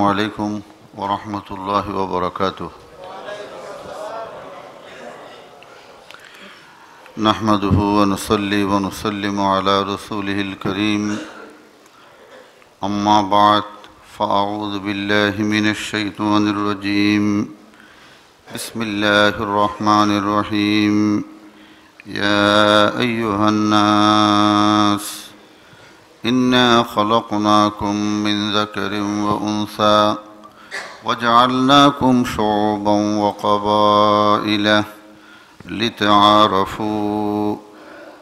السلام عليكم ورحمة الله وبركاته نحمده ونصلي ونسلم على رسوله الكريم أما بعد فأعوذ بالله من الشيطان الرجيم بسم الله الرحمن الرحيم يا أيها الناس إنا خلقناكم من ذكر وأنثى وجعلناكم شعوبا وقبائل لتعارفوا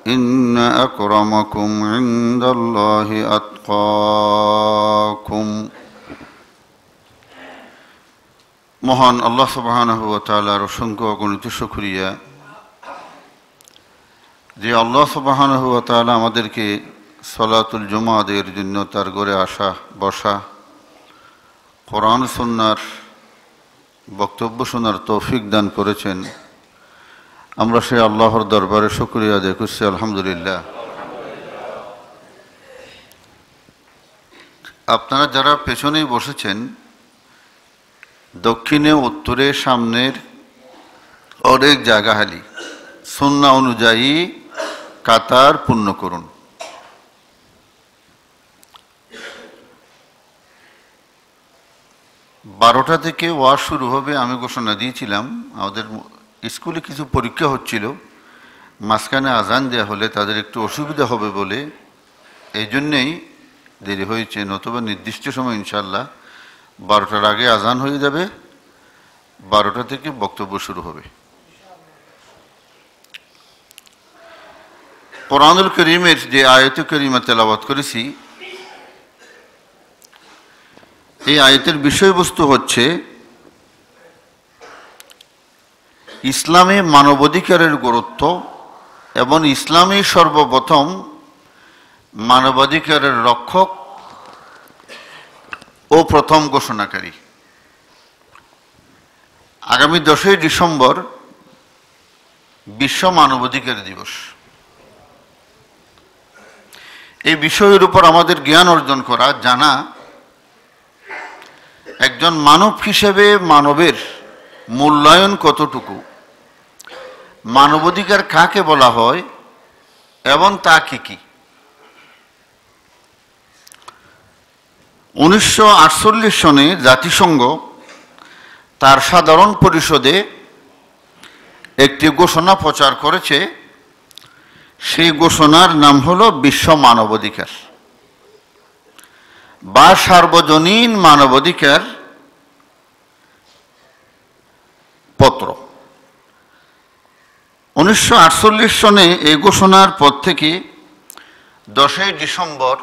إن أكرمكم عند الله أتقاكم মহান আল্লাহ سبحانه وتعالى অসংখ্য অগণিত شكريا যে আল্লাহ সুবাহানহ তালা আমাদেরকে সলাতুল জুমাদের জন্য তার ঘরে আসা বসা কোরআন সন্ন্যার বক্তব্য শোনার তৌফিক দান করেছেন আমরা সে আল্লাহর দরবারে শুক্রিয়া আদায় করছি আলহামদুলিল্লাহ আপনারা যারা পেছনেই বসেছেন দক্ষিণে উত্তরে সামনের অনেক জায়গা হালি সন্না অনুযায়ী কাতার পূর্ণ করুন বারোটা থেকে ওয়ার শুরু হবে আমি ঘোষণা দিয়েছিলাম আমাদের স্কুলে কিছু পরীক্ষা হচ্ছিল মাঝখানে আজান দেওয়া হলে তাদের একটু অসুবিধা হবে বলে এই জন্যেই দেরি হয়েছে নতুবা নির্দিষ্ট সময় ইনশাল্লাহ বারোটার আগে আজান হয়ে যাবে বারোটা থেকে বক্তব্য শুরু হবে কোরআনুল করিমের যে আয়ত করিমা তেলাবাদ করেছি এই আয়তের বিষয়বস্তু হচ্ছে ইসলামে মানবাধিকারের গুরুত্ব এবং ইসলামই সর্বপ্রথম মানবাধিকারের রক্ষক ও প্রথম ঘোষণাকারী আগামী দশই ডিসেম্বর বিশ্ব মানবাধিকার দিবস এই বিষয়ের উপর আমাদের জ্ঞান অর্জন করা জানা একজন মানব হিসেবে মানবের মূল্যায়ন কতটুকু মানবাধিকার কাকে বলা হয় এবং তা কি কি উনিশশো সনে জাতিসংঘ তার সাধারণ পরিষদে একটি ঘোষণা প্রচার করেছে সেই ঘোষণার নাম হল বিশ্ব মানবাধিকার বা সার্বজনীন মানবাধিকার পত্র উনিশশো সনে এই ঘোষণার পর থেকে দশই ডিসেম্বর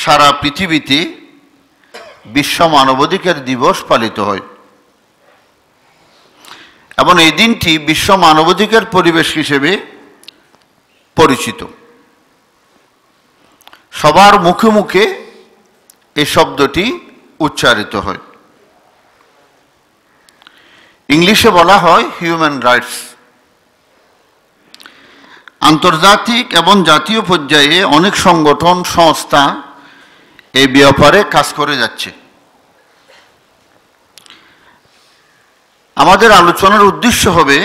সারা পৃথিবীতে বিশ্ব মানবাধিকার দিবস পালিত হয় এবং এই দিনটি বিশ্ব মানবাধিকার পরিবেশ হিসেবে পরিচিত সবার মুখে মুখে এই শব্দটি উচ্চারিত হয় ইংলিশে বলা হয় হিউম্যান রাইটস আন্তর্জাতিক এবং জাতীয় পর্যায়ে অনেক সংগঠন সংস্থা এই ব্যাপারে কাজ করে যাচ্ছে আমাদের আলোচনার উদ্দেশ্য হবে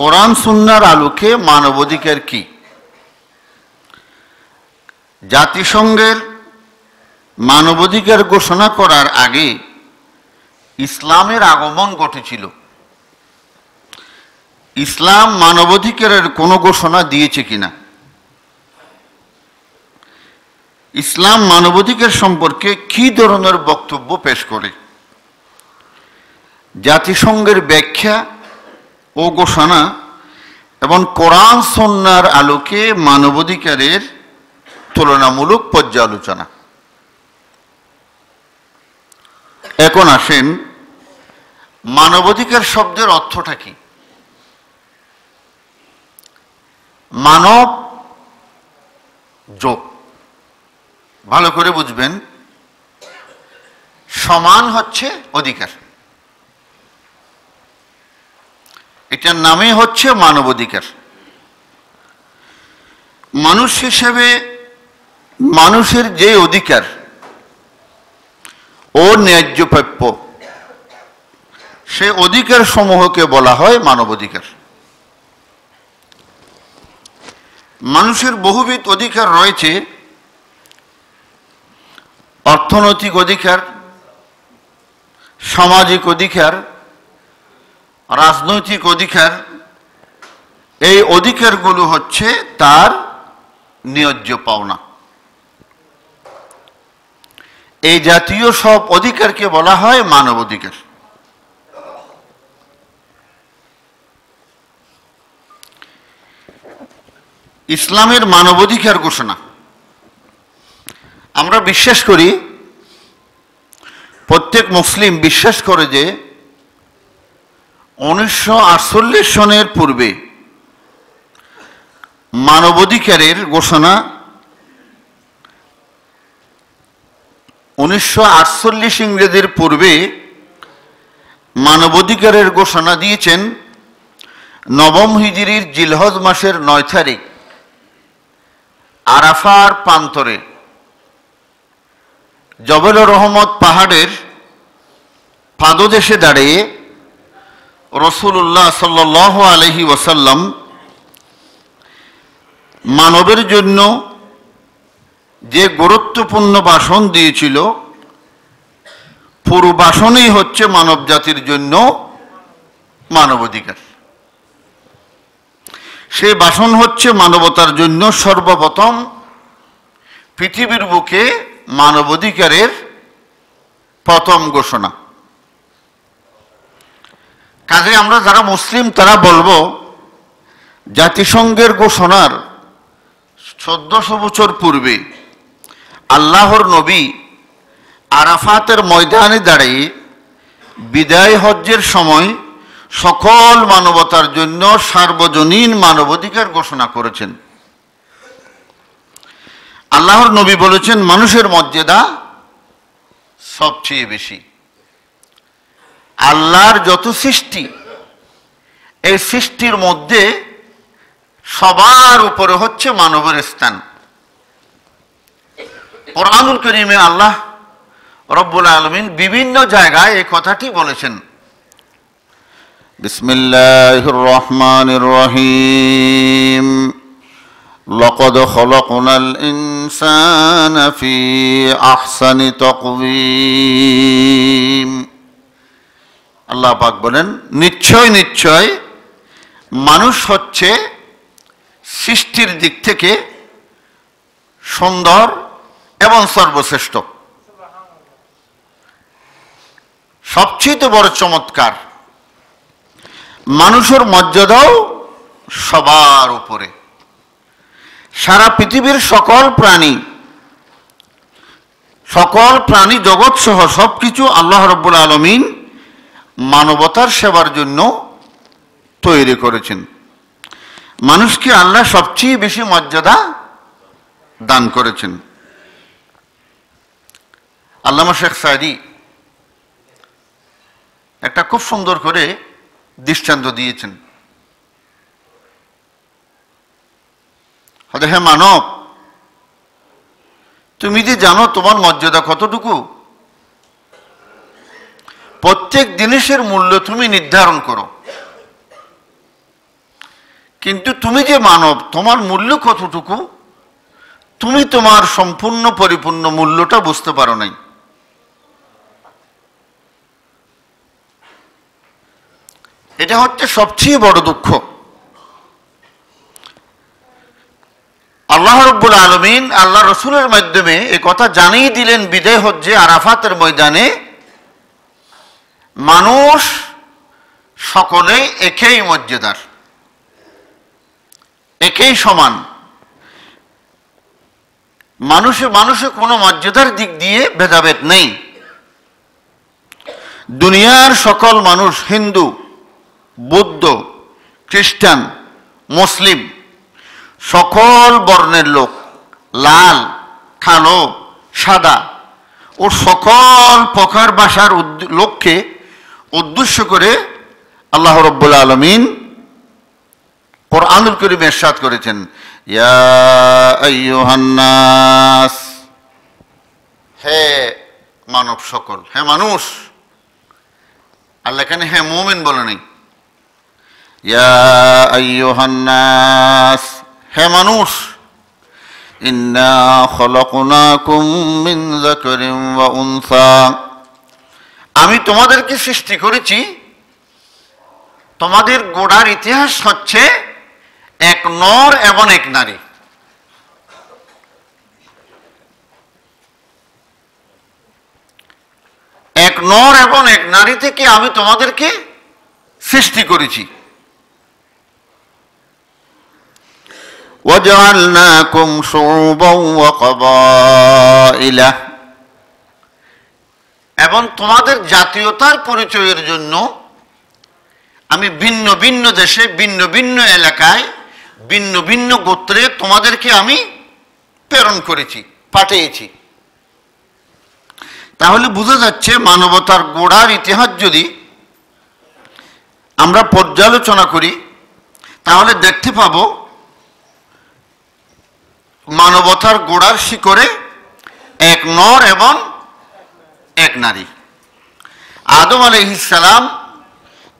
কোরআন সুন্নার আলোকে মানবাধিকার কি জাতিসংঘের মানবাধিকার ঘোষণা করার আগে ইসলামের আগমন ঘটেছিল ইসলাম মানবাধিকারের কোনো ঘোষণা দিয়েছে কিনা ইসলাম মানবাধিকার সম্পর্কে কি ধরনের বক্তব্য পেশ করে জাতিসংঘের ব্যাখ্যা ও ঘোষণা এবং কোরআন সন্ন্যার আলোকে মানবাধিকারের তুলনামূলক পর্যালোচনা এখন আসেন মানবাধিকার শব্দের অর্থটা কি মানব যোগ ভালো করে বুঝবেন সমান হচ্ছে অধিকার এটার নামে হচ্ছে মানব অধিকার মানুষ হিসেবে মানুষের যে অধিকার ও ন্যায্য প্রাপ্য সে অধিকার সমূহকে বলা হয় মানবাধিকার মানুষের বহুবিধ অধিকার রয়েছে অর্থনৈতিক অধিকার সামাজিক অধিকার রাজনৈতিক অধিকার এই অধিকারগুলো হচ্ছে তার নিয়োজ্য পাওনা এই জাতীয় সব অধিকারকে বলা হয় মানব অধিকার ইসলামের মানবাধিকার ঘোষণা আমরা বিশ্বাস করি প্রত্যেক মুসলিম বিশ্বাস করে যে উনিশশো সনের পূর্বে মানবাধিকারের ঘোষণা উনিশশো আটচল্লিশ ইংরেজির পূর্বে মানবাধিকারের ঘোষণা দিয়েছেন নবম হিজিরির জিলহজ মাসের নয় তারিখ আরাফার প্রান্তরে জবেল রহমত পাহাড়ের পাদদেশে দাঁড়িয়ে রসুল্লাহ সাল্লি ওসাল্লাম মানবের জন্য যে গুরুত্বপূর্ণ বাসন দিয়েছিল পুরো বাসনই হচ্ছে মানব জাতির জন্য মানবাধিকার সেই বাসন হচ্ছে মানবতার জন্য সর্বপ্রথম পৃথিবীর বুকে মানবাধিকারের প্রথম ঘোষণা কাজে আমরা যারা মুসলিম তারা বলবো জাতিসংঘের ঘোষণার চোদ্দশো বছর পূর্বে আল্লাহর নবী আরাফাতের ময়দানে দাঁড়িয়ে বিদায় হজ্জের সময় সকল মানবতার জন্য সার্বজনীন মানবাধিকার ঘোষণা করেছেন আল্লাহর নবী বলেছেন মানুষের মর্যাদা সবচেয়ে বেশি আল্লাহর যত সৃষ্টি এই সৃষ্টির মধ্যে সবার উপরে হচ্ছে মানবের স্থান কোরআনুল করিমে আল্লাহ রব্বুল আলমিন বিভিন্ন জায়গায় এই কথাটি বলেছেন বিসমিল্লাহির রহমান রহিম لقد خلقنا الإنسان في أحسن আল্লাহ পাক বলেন নিশ্চয় নিশ্চয় মানুষ হচ্ছে সৃষ্টির দিক থেকে সুন্দর এবং সর্বশ্রেষ্ঠ সবচেয়ে বড় চমৎকার মানুষের মর্যাদাও সবার উপরে সারা পৃথিবীর সকল প্রাণী সকল প্রাণী জগৎ সহ সব কিছু আল্লাহ রব্বুল আলমিন মানবতার সেবার জন্য তৈরি করেছেন মানুষকে আল্লাহ সবচেয়ে বেশি মর্যাদা দান করেছেন আল্লামা শেখ সাইদি একটা খুব সুন্দর করে দৃষ্টান্ত দিয়েছেন হ্যাঁ মানব তুমি যে জানো তোমার মর্যাদা কতটুকু প্রত্যেক জিনিসের মূল্য তুমি নির্ধারণ করো কিন্তু তুমি যে মানব তোমার মূল্য কতটুকু তুমি তোমার সম্পূর্ণ পরিপূর্ণ মূল্যটা বুঝতে পারো নাই এটা হচ্ছে সবচেয়ে বড় দুঃখ আল্লাহ রব্বুল আলমিন আল্লাহ রসুলের মাধ্যমে এ কথা জানিয়ে দিলেন বিদায় হচ্ছে আরাফাতের ময়দানে মানুষ সকলে একেই মর্যাদার একেই সমান মানুষে মানুষে কোনো মর্যাদার দিক দিয়ে ভেদাভেদ নেই দুনিয়ার সকল মানুষ হিন্দু বৌদ্ধ খ্রিস্টান মুসলিম সকল বর্ণের লোক লাল কালো সাদা ও সকল প্রকার ভাষার লোককে উদ্দেশ্য করে আল্লাহ রব্বুল আলমিন কোরআনুল করিম এরশাদ করেছেন ইয়াস হে মানব সকল হে মানুষ আল্লাহ এখানে হ্যাঁ মোমেন বলে নেই হে মানুষ আমি তোমাদেরকে সৃষ্টি করেছি তোমাদের গোড়ার ইতিহাস হচ্ছে এক নর এবং এক নারী এক নর এবং এক নারী থেকে আমি তোমাদেরকে সৃষ্টি করেছি وجعلناكم شعوبا وقبائل এবং তোমাদের জাতীয়তার পরিচয়ের জন্য আমি ভিন্ন ভিন্ন দেশে ভিন্ন ভিন্ন এলাকায় ভিন্ন ভিন্ন গোত্রে তোমাদেরকে আমি প্রেরণ করেছি পাঠিয়েছি তাহলে বোঝা যাচ্ছে মানবতার গোড়ার ইতিহাস যদি আমরা পর্যালোচনা করি তাহলে দেখতে পাবো মানবতার গোড়ার শিকরে এক নর এবং এক নারী আদম আলহিসাম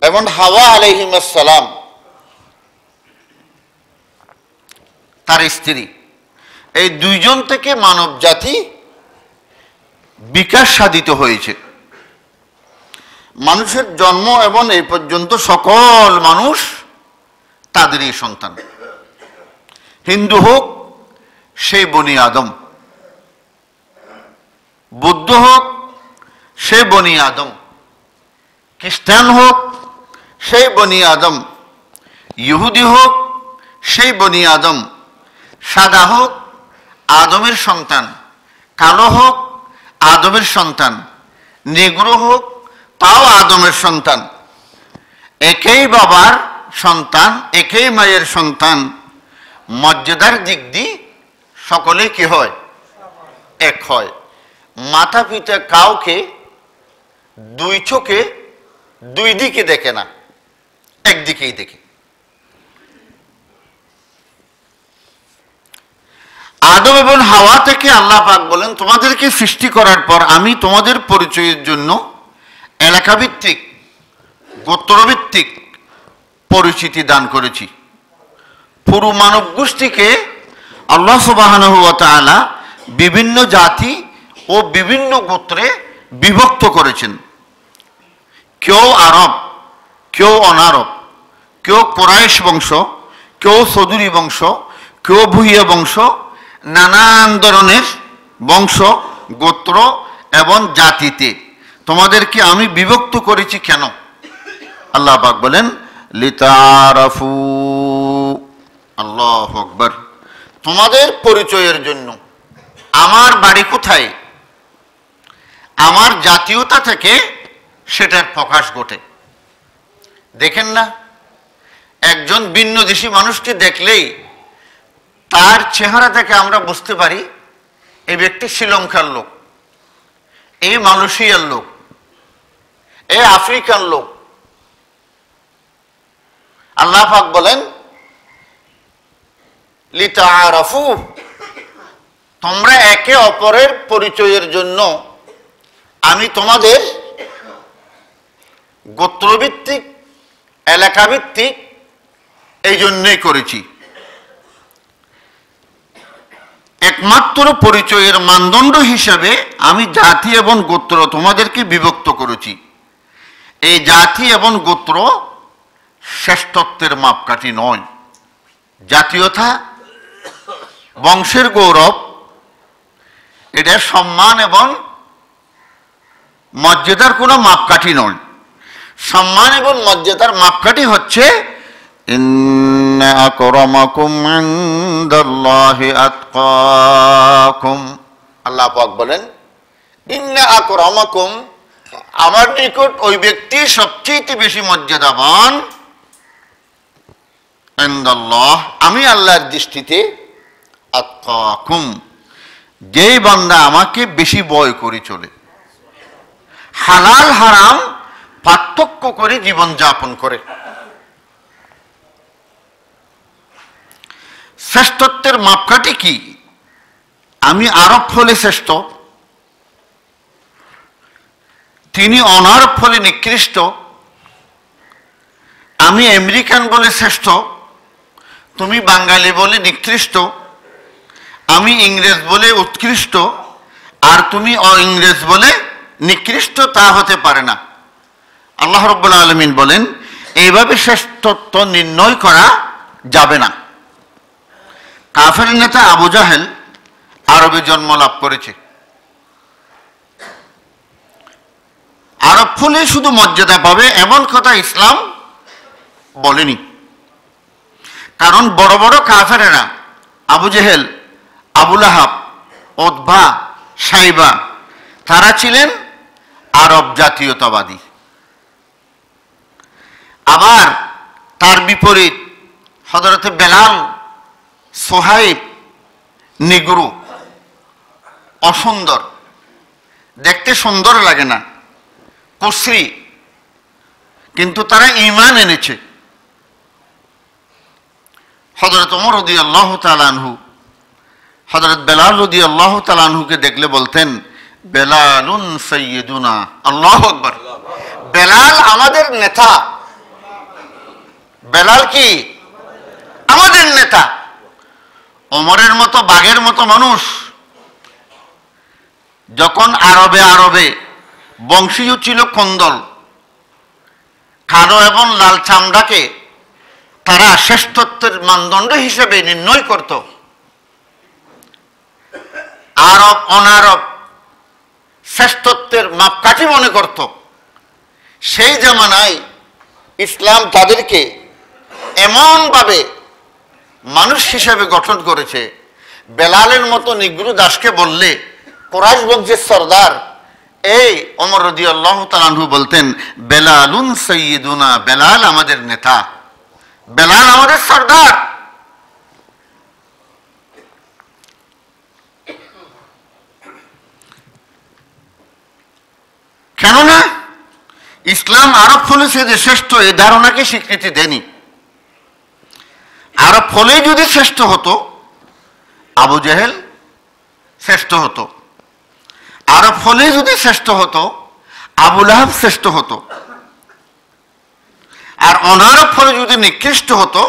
এবং হাওয়া আলহিমাসালাম তার স্ত্রী এই দুইজন থেকে মানব জাতি বিকাশ সাধিত হয়েছে মানুষের জন্ম এবং এই পর্যন্ত সকল মানুষ তাদেরই সন্তান হিন্দু হোক সেই বনি আদম বুদ্ধ হোক সেই বনি আদম খ্রিস্টান হোক সেই বনি আদম ইহুদি হোক সেই বনি আদম সাদা হোক আদমের সন্তান কালো হোক আদমের সন্তান নেগ্রো হোক তাও আদমের সন্তান একেই বাবার সন্তান একেই মায়ের সন্তান মর্যাদার দিক দিয়ে সকলে কি হয় এক হয় মাথা পিতা কাউকে দুই চোখে দুই দিকে দেখে না একদিকেই দেখে আদম এবং হাওয়া থেকে আল্লাহ পাক বলেন তোমাদেরকে সৃষ্টি করার পর আমি তোমাদের পরিচয়ের জন্য এলাকাভিত্তিক গোত্রভিত্তিক পরিচিতি দান করেছি পুরো মানব গোষ্ঠীকে আল্লাহ সুবাহ বিভিন্ন জাতি ও বিভিন্ন গোত্রে বিভক্ত করেছেন কেউ আরব কেউ অনারব কেউ কোরাইশ বংশ কেউ সদুরি বংশ কেউ ভুইয়া বংশ নানান ধরনের বংশ গোত্র এবং জাতিতে তোমাদেরকে আমি বিভক্ত করেছি কেন আল্লাহ বলেন লিতারাফু আল্লাহ আকবর তোমাদের পরিচয়ের জন্য আমার বাড়ি কোথায় আমার জাতীয়তা থেকে সেটার প্রকাশ ঘটে দেখেন না একজন ভিন্ন দেশি মানুষকে দেখলেই তার চেহারা থেকে আমরা বুঝতে পারি এই ব্যক্তি শ্রীলঙ্কার লোক এই মালয়েশিয়ার লোক এ আফ্রিকার লোক আল্লাহ পাক বলেন লিতা তোমরা একে অপরের পরিচয়ের জন্য আমি তোমাদের গোত্রভিত্তিক এলাকাভিত্তিক এই জন্যই করেছি একমাত্র পরিচয়ের মানদণ্ড হিসাবে আমি জাতি এবং গোত্র তোমাদেরকে বিভক্ত করেছি এই জাতি এবং গোত্র শ্রেষ্ঠত্বের মাপকাঠি নয় জাতীয়তা বংশের গৌরব এটা সম্মান এবং মর্যাদার কোনো মাপকাঠি নয় সম্মান এবং মর্যাদার মাপকাঠি হচ্ছে আল্লাহ পাক বলেন ইন্না আকরমাকুম আমার নিকট ওই ব্যক্তি সবচেয়ে বেশি মর্যাদাবান আমি আল্লাহর দৃষ্টিতে আত্মাকুম যেই বান্দা আমাকে বেশি বয় করে চলে হালাল হারাম পার্থক্য করে জীবন যাপন করে শ্রেষ্ঠত্বের মাপকাঠি কি আমি আরব ফলে শ্রেষ্ঠ তিনি অনারব ফলে নিকৃষ্ট আমি আমেরিকান বলে শ্রেষ্ঠ তুমি বাঙালি বলে নিকৃষ্ট আমি ইংরেজ বলে উৎকৃষ্ট আর তুমি ইংরেজ বলে নিকৃষ্ট তা হতে পারে না আল্লাহ রব্বুল্লা আলমিন বলেন এইভাবে শ্রেষ্ঠত্ব নির্ণয় করা যাবে না কাফের নেতা আবু জাহেল আরবে জন্ম লাভ করেছে আরব ফুলে শুধু মর্যাদা পাবে এমন কথা ইসলাম বলেনি কারণ বড় বড় কাফেরেরা আবু জাহেল আবুল আহাব ওদভা সাইবা তারা ছিলেন আরব জাতীয়তাবাদী আবার তার বিপরীত হজরত বেলাল সোহাইব নিগ্রু অসুন্দর দেখতে সুন্দর লাগে না কুশ্রী কিন্তু তারা ইমান এনেছে হজরত অমর উদ্দিয়াল্লাহ তালানহু হজরত বেলাল রদি আল্লাহ তালানহুকে দেখলে বলতেন বেলালুন সৈয়দুনা আল্লাহ আকবর বেলাল আমাদের নেতা বেলাল কি আমাদের নেতা অমরের মতো বাঘের মতো মানুষ যখন আরবে আরবে বংশীয় ছিল কন্দল কালো এবং লাল চামড়াকে তারা শ্রেষ্ঠত্বের মানদণ্ড হিসেবে নির্ণয় করত আরব অনারব শ্রেষ্ঠত্বের মাপকাঠি মনে করত সেই জামানায় ইসলাম তাদেরকে এমনভাবে মানুষ হিসেবে গঠন করেছে বেলালের মতো নিগ্রু দাসকে বললে কোরআশ বংশের সর্দার এই অমর রদিয়াল্লাহ তালাহু বলতেন বেলালুন সৈয়দুনা বেলাল আমাদের নেতা বেলাল আমাদের সর্দার কেননা ইসলাম আরব ফলেছে যে শ্রেষ্ঠ এ ধারণাকে স্বীকৃতি দেনি আরব ফলে যদি শ্রেষ্ঠ হতো আবু জাহেল শ্রেষ্ঠ হতো আরব ফলে যদি শ্রেষ্ঠ হতো আবুল আহাব শ্রেষ্ঠ হতো আর অনারব ফলে যদি নিকৃষ্ট হতো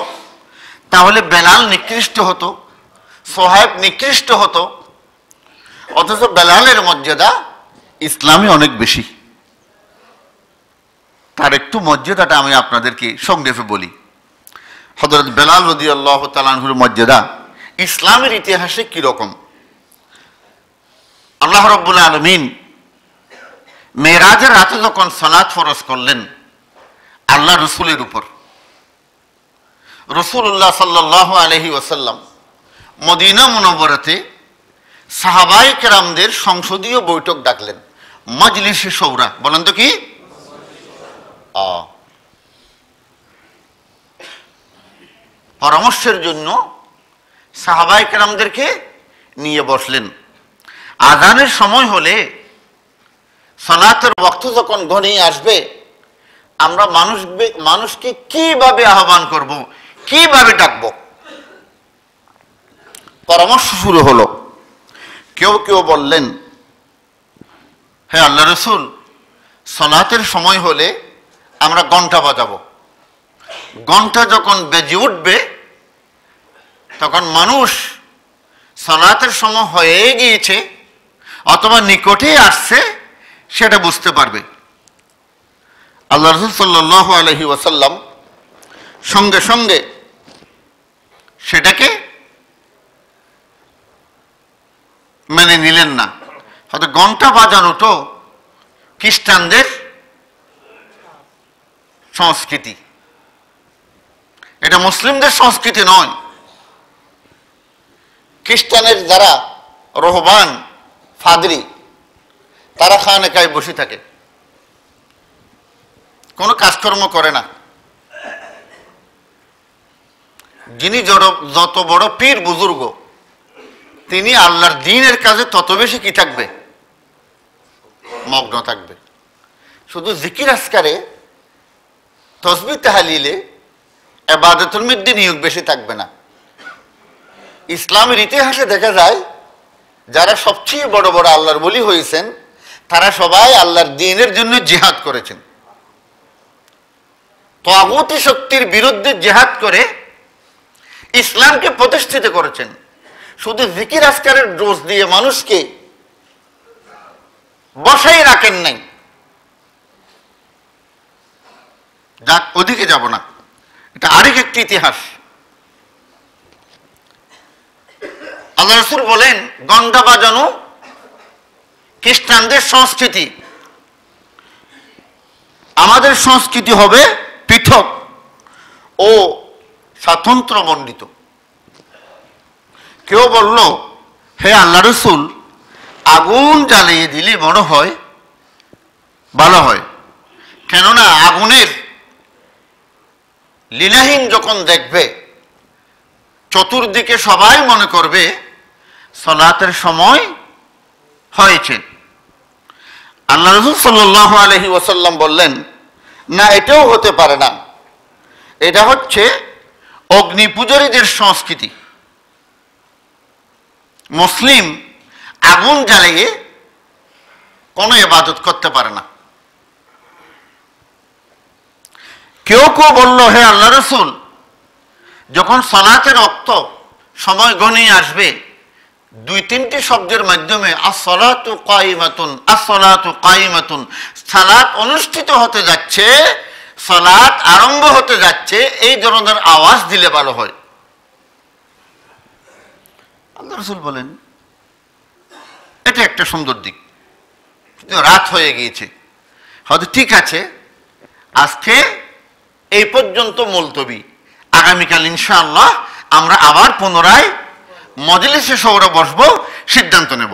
তাহলে বেলাল নিকৃষ্ট হতো সোহেব নিকৃষ্ট হতো অথচ বেলালের মর্যাদা ইসলামে অনেক বেশি তার একটু মর্যাদাটা আমি আপনাদেরকে সংক্ষেপে বলি হজরত বেলাল রদি আল্লাহ তালানহুর মর্যাদা ইসলামের ইতিহাসে কীরকম আল্লাহ রব্বুল আলমিন মেয়েরাজের রাতে যখন সালাদ ফরস করলেন আল্লাহ রসুলের উপর রসুল্লাহ সাল্লাহ আলহি ওসাল্লাম মদিনা মনোবরতে সাহাবাই কেরামদের সংসদীয় বৈঠক ডাকলেন মজলিসে সৌরা বলেন তো কি পরামর্শের জন্য সাহাবাই কেরামদেরকে নিয়ে বসলেন আজানের সময় হলে সনাতের বক্ত যখন ঘনিয়ে আসবে আমরা মানুষ মানুষকে কিভাবে আহ্বান করব কিভাবে ডাকব পরামর্শ শুরু হলো কেউ কেউ বললেন হ্যাঁ আল্লাহ রসুল সনাতের সময় হলে আমরা ঘন্টা বাজাবো ঘন্টা যখন বেজে উঠবে তখন মানুষ সালাতের সময় হয়ে গিয়েছে অথবা নিকটে আসছে সেটা বুঝতে পারবে আল্লাহ রসুল সাল্লাহ আলহি সঙ্গে সঙ্গে সেটাকে মেনে নিলেন না হয়তো ঘন্টা বাজানো তো খ্রিস্টানদের সংস্কৃতি এটা মুসলিমদের সংস্কৃতি নয় খ্রিস্টানের যারা রহবান ফাদরি তারা খান একায় বসে থাকে কোনো কাজকর্ম করে না যিনি যত বড় পীর বুজুর্গ তিনি আল্লাহর দিনের কাজে তত বেশি কি থাকবে মগ্ন থাকবে শুধু জিকির আসকারে তসবি তাহালিলে এবাদতুল মিদ্দি নিয়োগ বেশি থাকবে না ইসলামের ইতিহাসে দেখা যায় যারা সবচেয়ে বড় বড় আল্লাহর বলি হয়েছেন তারা সবাই আল্লাহর দিনের জন্য জেহাদ করেছেন তগতি শক্তির বিরুদ্ধে জেহাদ করে ইসলামকে প্রতিষ্ঠিত করেছেন শুধু জিকির আসকারের ডোজ দিয়ে মানুষকে বসাই রাখেন নাই যাক ওদিকে যাব না এটা আরেক একটি ইতিহাস আল্লাহ রসুল বলেন গন্ডা বাজানো খ্রিস্টানদের সংস্কৃতি আমাদের সংস্কৃতি হবে পৃথক ও স্বাতন্ত্র মণ্ডিত কেউ বলল হে আল্লাহ রসুল আগুন জ্বালিয়ে দিলে মনে হয় ভালো হয় কেননা আগুনের লীলাহীন যখন দেখবে চতুর্দিকে সবাই মনে করবে সলাতের সময় হয়েছে আল্লাহ রসুল সাল্লাহ আলহি ওসাল্লাম বললেন না এটাও হতে পারে না এটা হচ্ছে অগ্নি পূজারীদের সংস্কৃতি মুসলিম আগুন জ্বালিয়ে কোনো এবাদত করতে পারে না কেউ কেউ বলল হে আল্লাহ রসুল যখন সালাতের রক্ত সময় গণে আসবে দুই তিনটি শব্দের মাধ্যমে সালাত অনুষ্ঠিত হতে যাচ্ছে সালাত আরম্ভ হতে যাচ্ছে এই ধরনের আওয়াজ দিলে ভালো হয় আল্লাহ রসুল বলেন এটা একটা সুন্দর দিক রাত হয়ে গিয়েছে হয়তো ঠিক আছে আজকে এই পর্যন্ত মুলতবি আগামীকাল ইনশাআল্লাহ আমরা আবার পুনরায় মজলিসে শহরে বসবো সিদ্ধান্ত নেব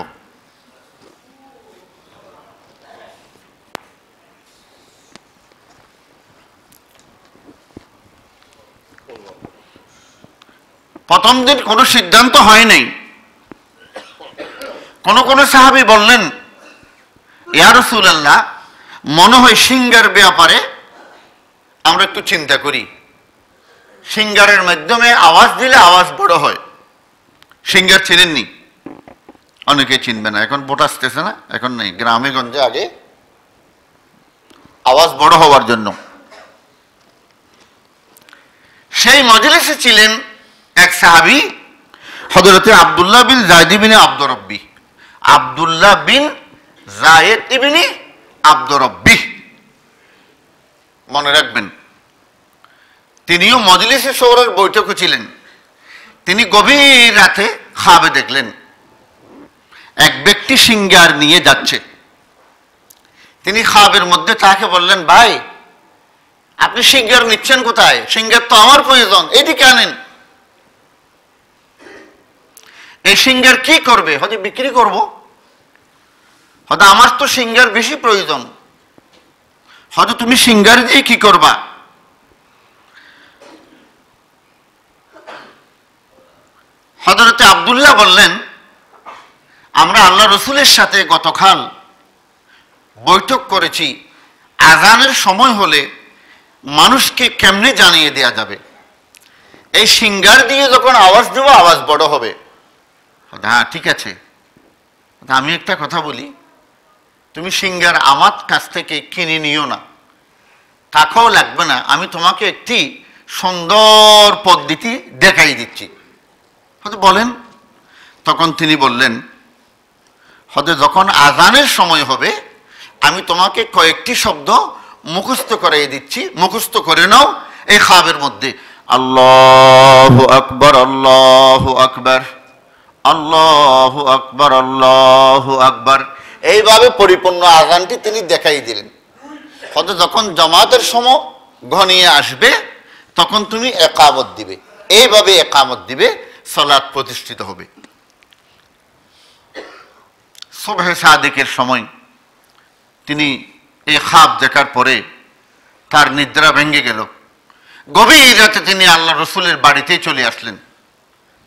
প্রথম দিন কোনো সিদ্ধান্ত হয় নাই কোন কোন সাহাবি বললেন ইয়ারসুল্লাহ আল্লাহ মনে হয় সিঙ্গার ব্যাপারে আমরা একটু চিন্তা করি সিঙ্গারের মাধ্যমে আওয়াজ দিলে আওয়াজ বড় হয় সিঙ্গার ছিলেননি অনেকে চিনবে না এখন ভোট আসতেছে না এখন নেই গ্রামে গঞ্জে আগে আওয়াজ বড় হওয়ার জন্য সেই মজলিসে ছিলেন এক সাহাবি হজরতে আবদুল্লাহ বিন জায়দি বিনে আব্দরব্বি আবদুল্লাহ বিন জায়েদ ইবিনি আব্দরব্বি মনে রাখবেন তিনিও মজলিসে সৌরের বৈঠকে ছিলেন তিনি গভীর রাতে খাবে দেখলেন এক ব্যক্তি সিঙ্গার নিয়ে যাচ্ছে তিনি খাবের মধ্যে তাকে বললেন ভাই আপনি সিঙ্গার নিচ্ছেন কোথায় সিঙ্গার তো আমার প্রয়োজন এদিকে আনেন এই সিঙ্গার কি করবে হয়তো বিক্রি করব হয়তো আমার তো সিঙ্গার বেশি প্রয়োজন হয়তো তুমি সিঙ্গার দিয়ে কি করবা হজরতে আবদুল্লাহ বললেন আমরা আল্লাহ রসুলের সাথে গতকাল বৈঠক করেছি আজানের সময় হলে মানুষকে কেমনে জানিয়ে দেয়া যাবে এই সিঙ্গার দিয়ে যখন আওয়াজ দেবো আওয়াজ বড় হবে হ্যাঁ ঠিক আছে আমি একটা কথা বলি তুমি সিঙ্গার আমার কাছ থেকে কিনে নিও না টাকাও লাগবে না আমি তোমাকে একটি সুন্দর পদ্ধতি দেখাই দিচ্ছি হয়তো বলেন তখন তিনি বললেন হয়তো যখন আজানের সময় হবে আমি তোমাকে কয়েকটি শব্দ মুখস্থ করাই দিচ্ছি মুখস্থ করে নাও এই খাবের মধ্যে আল্লাহ আকবর আল্লাহ আকবর আল্লাহ আকবর আল্লাহ আকবর এইভাবে পরিপূর্ণ আজানটি তিনি দেখাই দিলেন অত যখন জমাতের সময় ঘনিয়ে আসবে তখন তুমি একামত দিবে এইভাবে একামত দিবে সলাদ প্রতিষ্ঠিত হবে সোভে সাদেকের সময় তিনি এই খাপ দেখার পরে তার নিদ্রা ভেঙে গেল গভীর রাতে তিনি আল্লাহ রসুলের বাড়িতেই চলে আসলেন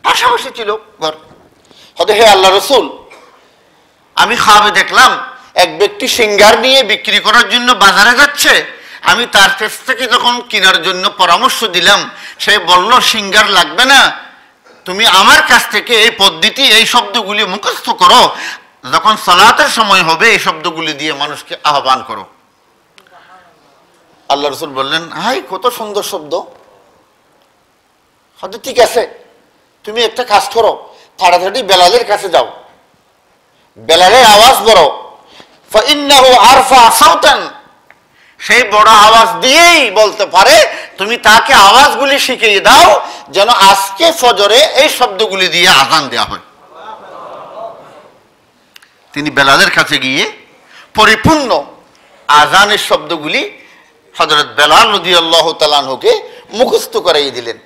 পাশাপাশি ছিল ঘর হতে হে আল্লাহ রসুল আমি খাওয়াবে দেখলাম এক ব্যক্তি সিঙ্গার নিয়ে বিক্রি করার জন্য বাজারে যাচ্ছে আমি তার কাছ থেকে যখন কেনার জন্য পরামর্শ দিলাম সে বলল সিঙ্গার লাগবে না তুমি আমার কাছ থেকে এই পদ্ধতি এই শব্দগুলি মুখস্থ করো যখন সলাতের সময় হবে এই শব্দগুলি দিয়ে মানুষকে আহ্বান করো আল্লাহ রসুল বললেন হাই কত সুন্দর শব্দ হয়তো ঠিক আছে তুমি একটা কাজ করো তাড়াতাড়ি বেলালের কাছে যাও বেলালের আওয়াজ বড় সেই বড় আওয়াজ দিয়েই বলতে পারে তুমি তাকে আওয়াজগুলি শিখিয়ে দাও যেন আজকে ফজরে এই শব্দগুলি দিয়ে আজান দেওয়া হয় তিনি বেলালের কাছে গিয়ে পরিপূর্ণ আজানের শব্দগুলি হজরত বেলাল নদী আল্লাহ তালানহকে মুখস্থ করাই দিলেন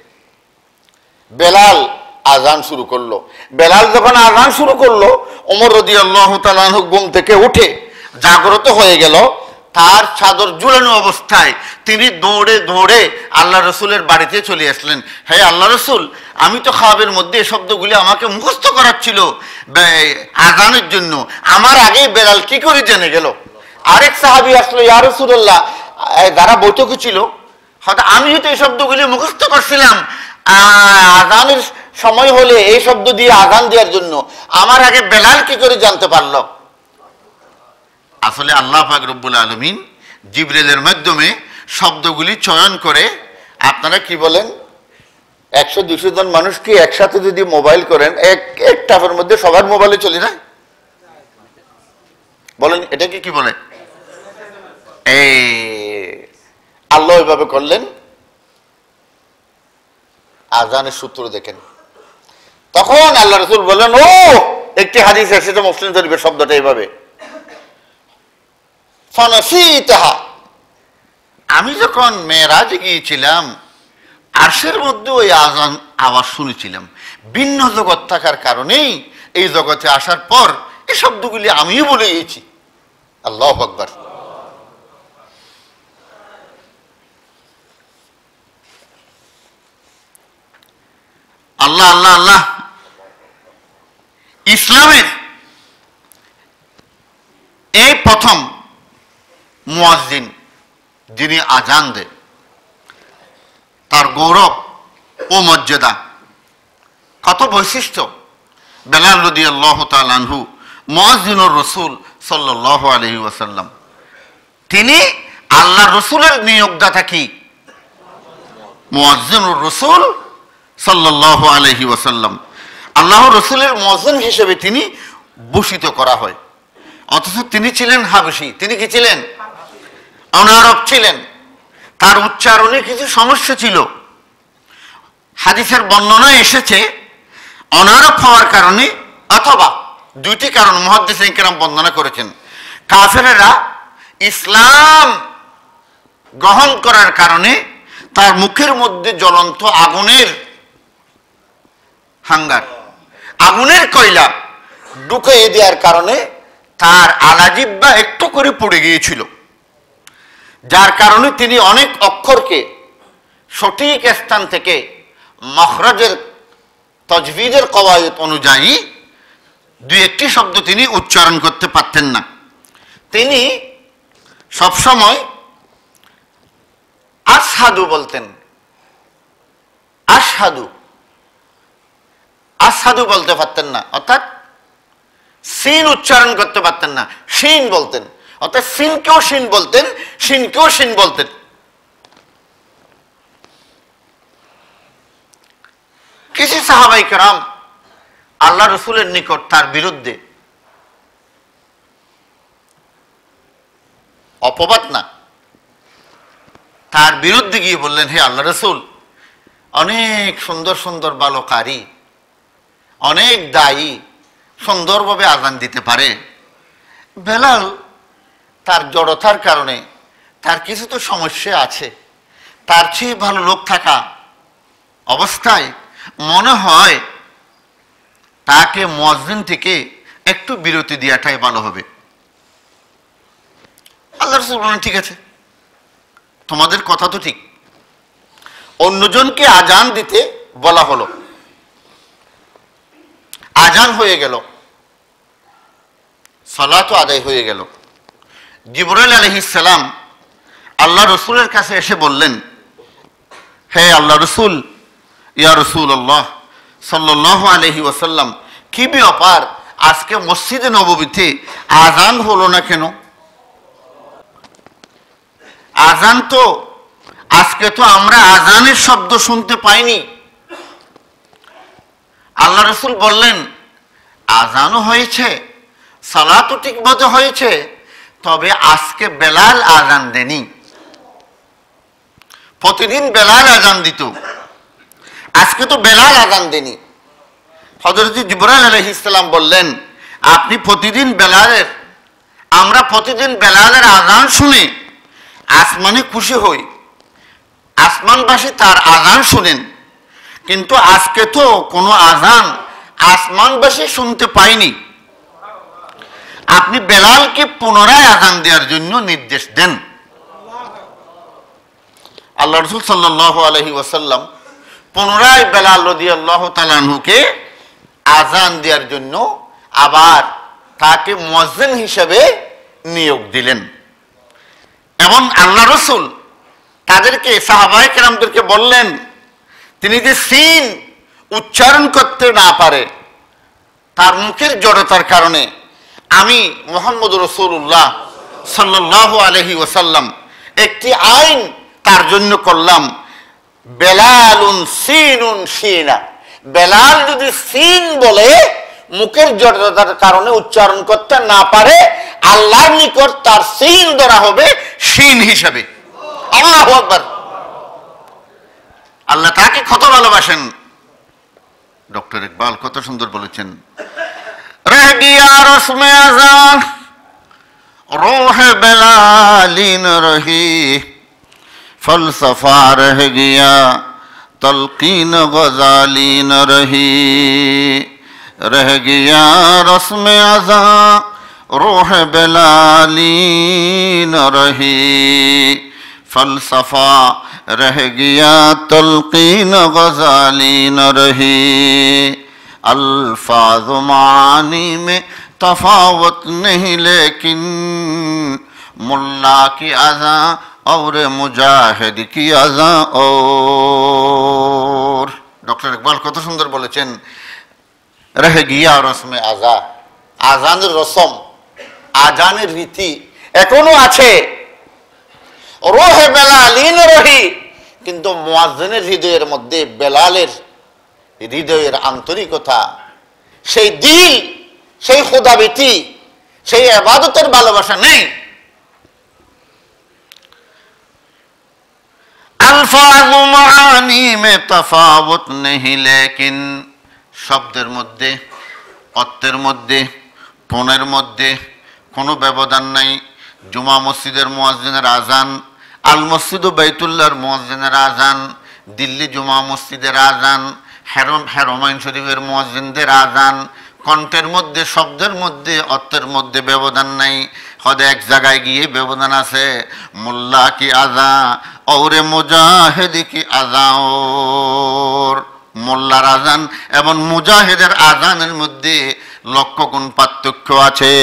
বেলাল আজান শুরু করলো বেলাল যখন আজান শুরু করলো ওমর রদি ঘুম থেকে উঠে জাগ্রত হয়ে গেল তার চাদর জুলানো অবস্থায় তিনি দৌড়ে দৌড়ে আল্লাহ রসুলের বাড়িতে চলে আসলেন হ্যাঁ আল্লাহ রসুল আমি তো খাওয়াবের মধ্যে এই শব্দগুলি আমাকে মুখস্থ করাচ্ছিল আজানের জন্য আমার আগে বেলাল কি করে জেনে গেল আরেক সাহাবি আসলো ইয়া রসুল্লাহ যারা বৈঠকে ছিল হয়তো আমি হয়তো এই শব্দগুলি মুখস্থ করছিলাম আজানের সময় হলে এই শব্দ দিয়ে আগান দেওয়ার জন্য আমার আগে বেলাল কি করে জানতে পারল আসলে আল্লাহ ফাকরুল আলমিন জিবরেলের মাধ্যমে শব্দগুলি চয়ন করে আপনারা কি বলেন একশো দুশো জন মানুষকে একসাথে যদি মোবাইল করেন এক এক টাফের মধ্যে সবার মোবাইলে চলে না বলেন এটাকে কি বলে এই আল্লাহ এভাবে করলেন আজানের সূত্র দেখেন তখন আল্লাহ রসুল বললেন ও একটি হাদিস এসেছে মুসলিম শরীফের শব্দটা এইভাবে আমি যখন মেয়েরাজে গিয়েছিলাম আর্শের মধ্যে ওই আজান আওয়াজ শুনেছিলাম ভিন্ন জগৎ থাকার কারণেই এই জগতে আসার পর এই শব্দগুলি আমিও বলে গিয়েছি আল্লাহ আকবর আল্লাহ আল্লাহ আল্লাহ ইসলামের এই প্রথম মুয়াজিন যিনি আজান দেন তার গৌরব ও মর্যাদা কত বৈশিষ্ট্য বেলাল রদি আল্লাহ তালানহু মহাজিনুর রসুল সাল্লাহ আলহি ওয়াসাল্লাম তিনি আল্লাহ রসুলের নিয়োগদাতা কি মহাজিনুর রসুল সাল্লাহ আলহি ওয়াসাল্লাম আল্লাহ রসুলের মজুম হিসেবে তিনি ভূষিত করা হয় অথচ তিনি ছিলেন হাবসি তিনি কি ছিলেন অনারব ছিলেন তার উচ্চারণে কিছু সমস্যা ছিল হাদিসের বর্ণনা এসেছে অনারব হওয়ার কারণে অথবা দুইটি কারণ মহাদ্দেশ ইকরাম বন্দনা করেছেন কাফেরেরা ইসলাম গ্রহণ করার কারণে তার মুখের মধ্যে জ্বলন্ত আগুনের হাঙ্গার আগুনের কয়লা ঢুকিয়ে দেওয়ার কারণে তার আলাজিব্বা একটু করে পড়ে গিয়েছিল যার কারণে তিনি অনেক অক্ষরকে সঠিক স্থান থেকে মখরাজের তজবিজের কবায়ত অনুযায়ী দুই একটি শব্দ তিনি উচ্চারণ করতে পারতেন না তিনি সবসময় আসাদু বলতেন আসাদু আসাদু বলতে পারতেন না অর্থাৎ সিন উচ্চারণ করতে পারতেন না সিন বলতেন অর্থাৎ সিনকেও সিন বলতেন সিনকেও সিন বলতেন কিছু সাহাবাই কেরাম আল্লাহ রসুলের নিকট তার বিরুদ্ধে অপবাদ না তার বিরুদ্ধে গিয়ে বললেন হে আল্লাহ রসুল অনেক সুন্দর সুন্দর বালকারী অনেক দায়ী সুন্দরভাবে আজান দিতে পারে বেলাল তার জড়তার কারণে তার কিছু তো সমস্যা আছে তার চেয়ে ভালো লোক থাকা অবস্থায় মনে হয় তাকে মজদিন থেকে একটু বিরতি দেওয়াটাই ভালো হবে আল্লাহ ঠিক আছে তোমাদের কথা তো ঠিক অন্যজনকে আজান দিতে বলা হলো আজান হয়ে গেল সালাত আদায় হয়ে গেল জিবরুল আলহিসাল্লাম আল্লাহ রসুলের কাছে এসে বললেন হে আল্লাহ রসুল ইয়া রসুল আল্লাহ সাল্লাহ আলহি ওসাল্লাম কি ব্যাপার আজকে মসজিদে নববীতে আজান হলো না কেন আজান তো আজকে তো আমরা আজানের শব্দ শুনতে পাইনি আল্লাহ রসুল বললেন আজানও হয়েছে সালাতও ঠিকমতো হয়েছে তবে আজকে বেলাল আজান দেনি প্রতিদিন বেলাল আজান দিত আজকে তো বেলাল আজান দেনি হজরত জিবরাল আলহ ইসলাম বললেন আপনি প্রতিদিন বেলালের আমরা প্রতিদিন বেলালের আজান শুনি আসমানে খুশি হই আসমানবাসী তার আজান শুনেন কিন্তু আজকে তো কোনো আজান আসমানবাসী শুনতে পাইনি আপনি বেলালকে পুনরায় আজান দেওয়ার জন্য নির্দেশ দেন আল্লাহ রসুল সাল্লাহ আলহি ওসাল্লাম পুনরায় বেলাল রদি আল্লাহ তালানহুকে আজান দেওয়ার জন্য আবার তাকে মজেন হিসেবে নিয়োগ দিলেন এবং আল্লাহ রসুল তাদেরকে সাহাবাহিক রামদেরকে বললেন তিনি যে সিন উচ্চারণ করতে না পারে তার মুখের জড়তার কারণে আমি মোহাম্মদ রসুল্লাহ সাল্লাহ আলহি ওসাল্লাম একটি আইন তার জন্য করলাম বেলালুন সিনুন সিনা বেলাল যদি সিন বলে মুখের জড়তার কারণে উচ্চারণ করতে না পারে আল্লাহর নিকট তার সিন ধরা হবে সিন হিসাবে আল্লাহ আকবার আল্লাহ তাকে কত কত ভালোবাসেন ডক্টর ইকবাল সুন্দর বলেছেন روح بلالین رہی رہی فلسفہ رہ رہ گیا گیا تلقین غزالین اللہ تاکہ کت بال ڈاکٹر فلسفا رہ گیا تلقین رہی الفاظ معانی میں تفاوت نہیں لیکن ملا کی کی اور اور مجاہد ڈاکٹر اقبال کت سندر بولے چین رہ گیا رسم آزا آجان رسم آجان রোহে ইন রহি কিন্তু মোয়াজিনের হৃদয়ের মধ্যে বেলালের হৃদয়ের আন্তরিকতা সেই দিল সেই খোদাবিতি সেই আবাদতের ভালোবাসা নেই তফাবত নেহি লেকিন শব্দের মধ্যে অর্থের মধ্যে পণের মধ্যে কোনো ব্যবধান নাই জুমা মসজিদের মোয়াজিনের আজান আল মসজিদ ও বাইতুল্লাহর মোয়াজ্জিনের আজান দিল্লি জুমা মসজিদের আজান হেরম হেরমাইন শরীফের মোয়াজ্জিনদের আজান কণ্ঠের মধ্যে শব্দের মধ্যে অর্থের মধ্যে ব্যবধান নাই হদে এক জায়গায় গিয়ে ব্যবধান আছে মোল্লা কি আজা ওরে মুজাহেদি কি আজাওর মোল্লার আজান এবং মুজাহেদের আজানের মধ্যে লক্ষ্য কোন পার্থক্য আছে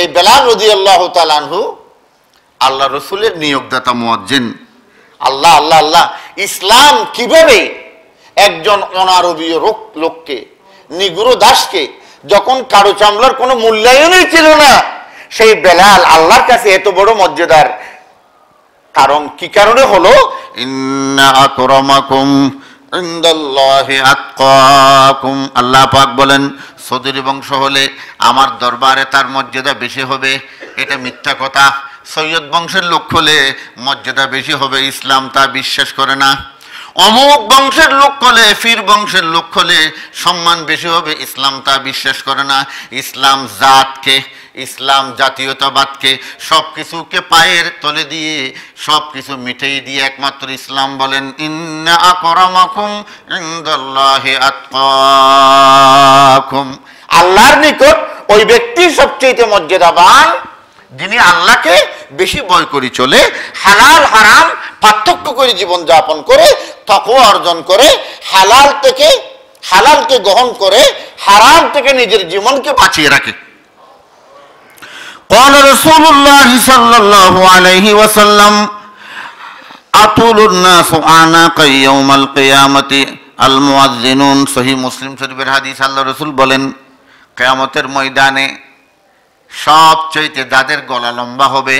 এই বেলাল রদি আল্লাহ তালানহু আল্লাহ রসুলের নিয়োগদাতা মোয়াজ্জেন আল্লাহ আল্লাহ আল্লাহ ইসলাম কিভাবে একজন অনারবীয় লোককে নিগুরো দাসকে যখন কারো চামলার কোনো মূল্যায়নই ছিল না সেই বেলাল আল্লাহর কাছে এত বড় মর্যাদার কারণ কি কারণে হলো আল্লাহ পাক বলেন চৌধুরী বংশ হলে আমার দরবারে তার মর্যাদা বেশি হবে এটা মিথ্যা কথা সৈয়দ বংশের লোক হলে মর্যাদা বেশি হবে ইসলাম তা বিশ্বাস করে না অমুক বংশের লোক হলে ফির বংশের লোক হলে সম্মান বেশি হবে ইসলাম তা বিশ্বাস করে না ইসলাম জাতকে ইসলাম জাতীয়তাবাদকে সব কিছুকে পায়ের তলে দিয়ে সব কিছু মিটেই দিয়ে একমাত্র ইসলাম বলেন আল্লাহর নিকট ওই ব্যক্তি সবচেয়ে মর্যাদাবান যিনি আল্লাহকে বেশি ভয় করে চলে হালাল হারাম পার্থক্য করে জীবন যাপন করে তকওয়া অর্জন করে হালাল থেকে হালালকে গ্রহণ করে হারাম থেকে নিজের জীবনকে বাঁচিয়ে রাখে قال رسول الله صلى الله عليه وسلم আতুল الناس আনাকা يوم المؤذنون সহি মুসলিম শরীফের হাদিস আল্লাহ রসুল বলেন কেয়ামতের ময়দানে সবচেয়ে দাদের গলা লম্বা হবে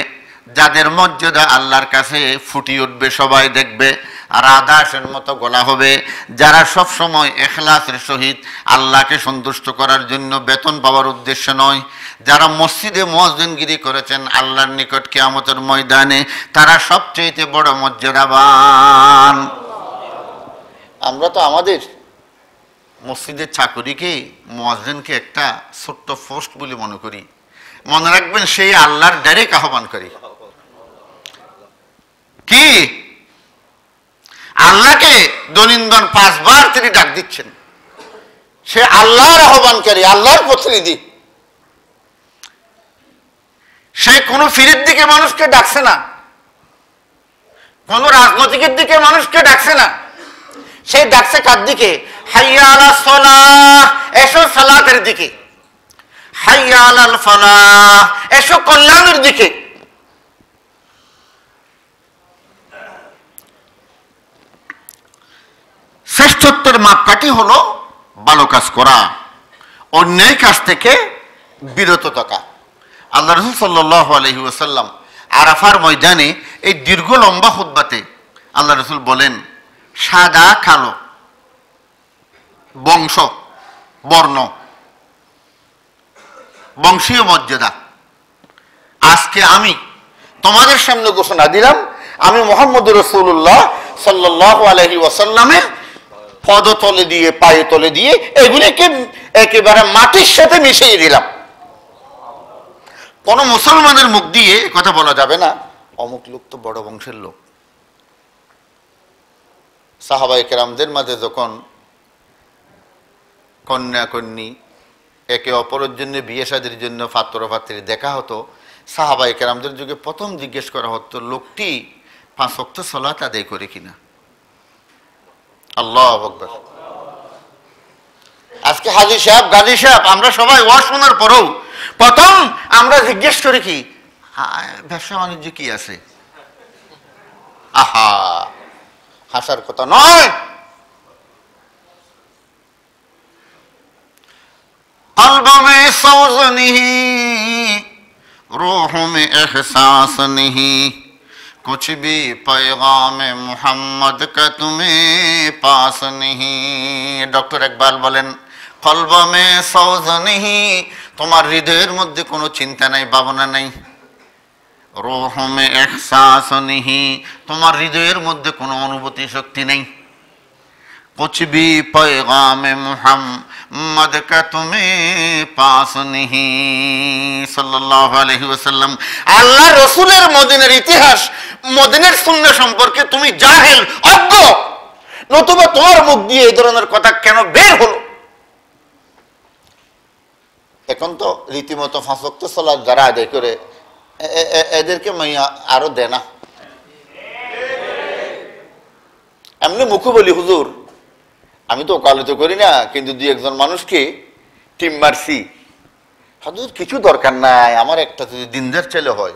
যাদের মর্যাদা আল্লাহর কাছে ফুটি উঠবে সবাই দেখবে আর আদাসের মতো গলা হবে যারা সব সময় এখলাসের সহিত আল্লাহকে সন্তুষ্ট করার জন্য বেতন পাওয়ার উদ্দেশ্য নয় যারা মসজিদে মসজিনগিরি করেছেন আল্লাহর নিকট কেয়ামতের ময়দানে তারা সবচেয়ে বড় মর্যাদাবান আমরা তো আমাদের মসজিদের চাকরিকে মসজিদকে একটা ছোট্ট পোস্ট বলে মনে করি মনে রাখবেন সেই আল্লাহর ডাইরেক্ট আহ্বান করি কি আল্লাহকে দনিন্দন পাঁচবার তিনি ডাক দিচ্ছেন সে আল্লাহর আহ্বানকারী আল্লাহর প্রতিনিধি সে কোনো ফিরের দিকে মানুষকে ডাকছে না কোন রাজনৈতিকের দিকে মানুষকে ডাকছে না সে ডাকছে কার দিকে হাইয়া সলাহ এসো সালাতের দিকে হাইয়া আলাল ফলাহ এসো কল্যাণের দিকে শ্রেষ্ঠত্বের মাপকাঠি হলো ভালো কাজ করা অন্যায় কাজ থেকে বিরত থাকা আল্লাহ রসুল সাল্লাহ আলহি ওসাল্লাম আরাফার ময়দানে এই দীর্ঘ লম্বা হুদবাতে আল্লাহ রসুল বলেন সাদা কালো বংশ বর্ণ বংশীয় মর্যাদা আজকে আমি তোমাদের সামনে ঘোষণা দিলাম আমি মোহাম্মদ রসুল্লাহ সাল্লাহ আলহি ওয়াসাল্লামের পদতলে দিয়ে পায়ে তলে দিয়ে এগুলিকে একেবারে মাটির সাথে মিশিয়ে দিলাম কোনো মুসলমানের মুখ দিয়ে কথা বলা যাবে না অমুক লোক তো বড় বংশের লোক সাহাবাই কেরামদের মাঝে যখন কন্যা কন্যী একে অপরের জন্য বিয়ে সাদির জন্য পাত্র ফাত্রী দেখা হতো সাহাবাই কেরামদের যুগে প্রথম জিজ্ঞেস করা হতো লোকটি পাঁচ অক্ত সলাত আদায় করে কিনা আল্লাহ আকবর আজকে হাজি সাহেব গাজী সাহেব আমরা সবাই ওয়া শোনার পরেও প্রথম আমরা জিজ্ঞেস করি কি হ্যাঁ, ব্যবসা বাণিজ্য কি আছে আহা হাসার কথা নয় قلب میں سوز نہیں روح میں कुछ भी पैगाम मोहम्मद का तुम्हें पास नहीं ডক্টর ইকবাল বলেন কলবমে সৌজ নেহি তোমার হৃদয়ের মধ্যে কোনো চিন্তা নাই ভাবনা নাই রোহমে এহসাস নেহি তোমার হৃদয়ের মধ্যে কোনো অনুভূতি শক্তি নেই কুছ ভি पैगाम মোহাম্মদ मद का সাল্লাল্লাহু আলাইহি ওয়াসাল্লাম আল্লাহ ইতিহাস মদিনের সুন্নাহ সম্পর্কে তুমি জাহেল অজ্ঞ নতুবা তোমার মুখ দিয়ে এই ধরনের কথা কেন বের হলো এখন তো রীতিমতো ফাঁসক্ত সালাদ যারা আদায় করে এদেরকে মাইয়া আরো দেনা এমনি মুখু বলি হুজুর আমি তো ওকালতি করি না কিন্তু দুই একজন মানুষকে টিম মারছি হাজুর কিছু দরকার নাই আমার একটা যদি দিনদার ছেলে হয়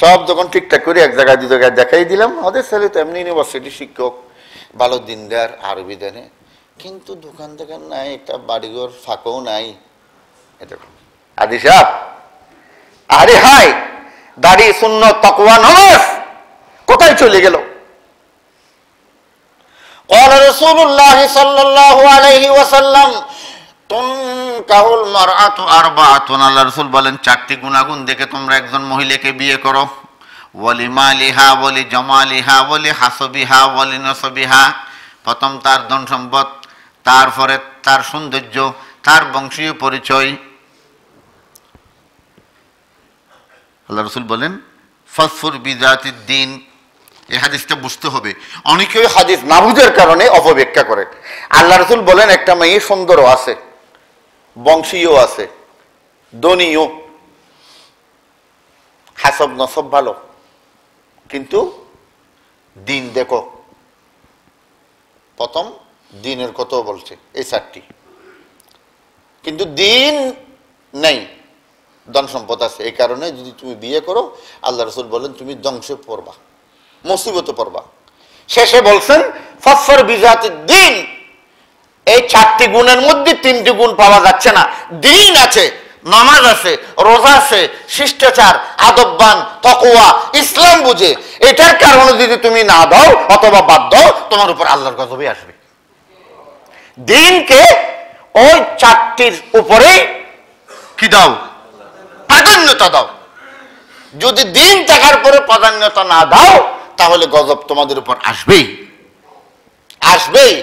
সব যখন ঠিকঠাক করে এক জায়গায় দু জায়গায় দেখাই দিলাম আমাদের ছেলে তো এমনি ইউনিভার্সিটি শিক্ষক ভালো দিনদার আরবি দেনে কিন্তু দোকান দোকান নাই একটা বাড়িঘর ফাঁকও নাই এরকম আদি সাহ আরে হাই দাড়ি শূন্য তকওয়ান নমাজ কোথায় চলে গেল قال رسول الله صلى الله عليه وسلم চারটি গুণাগুণ দেখে তোমরা একজন মহিলাকে বিয়ে করো ওয়ালি মালিহা ওয়ালি হাসবিহা ওয়ালি নসবিহা প্রথম তার ধন সম্পদ তারপরে তার সৌন্দর্য তার বংশীয় পরিচয় আল্লাহ রসুল বলেন ফসফুর বিজাতির দিন এই হাদিসটা বুঝতে হবে ওই হাদিস না বুঝার কারণে অপব্যাখ্যা করে আল্লাহ রসুল বলেন একটা মেয়ে সুন্দরও আছে বংশীয় আছে দনীয় হাসব নসব ভালো কিন্তু দিন দেখো প্রথম দিনের কথাও বলছে এই চারটি কিন্তু দিন নেই ধন সম্পদ আছে এই কারণে যদি তুমি বিয়ে করো আল্লাহ রসুল বলেন তুমি ধ্বংসে পড়বা মুসিবত পড়বা শেষে বলছেন ফসফর বিজাত দিন এই চারটি গুণের মধ্যে তিনটি গুণ পাওয়া যাচ্ছে না দিন আছে নামাজ আছে রোজা আছে শিষ্টাচার আদববান তকোয়া ইসলাম বুঝে এটার কারণে যদি তুমি না দাও অথবা বাদ দাও তোমার উপর আল্লাহর গজবই আসবে দিনকে ওই চারটির উপরে কি দাও প্রাধান্যতা দাও যদি দিন থাকার পরে প্রাধান্যতা না দাও তাহলে গজব তোমাদের উপর আসবেই আসবেই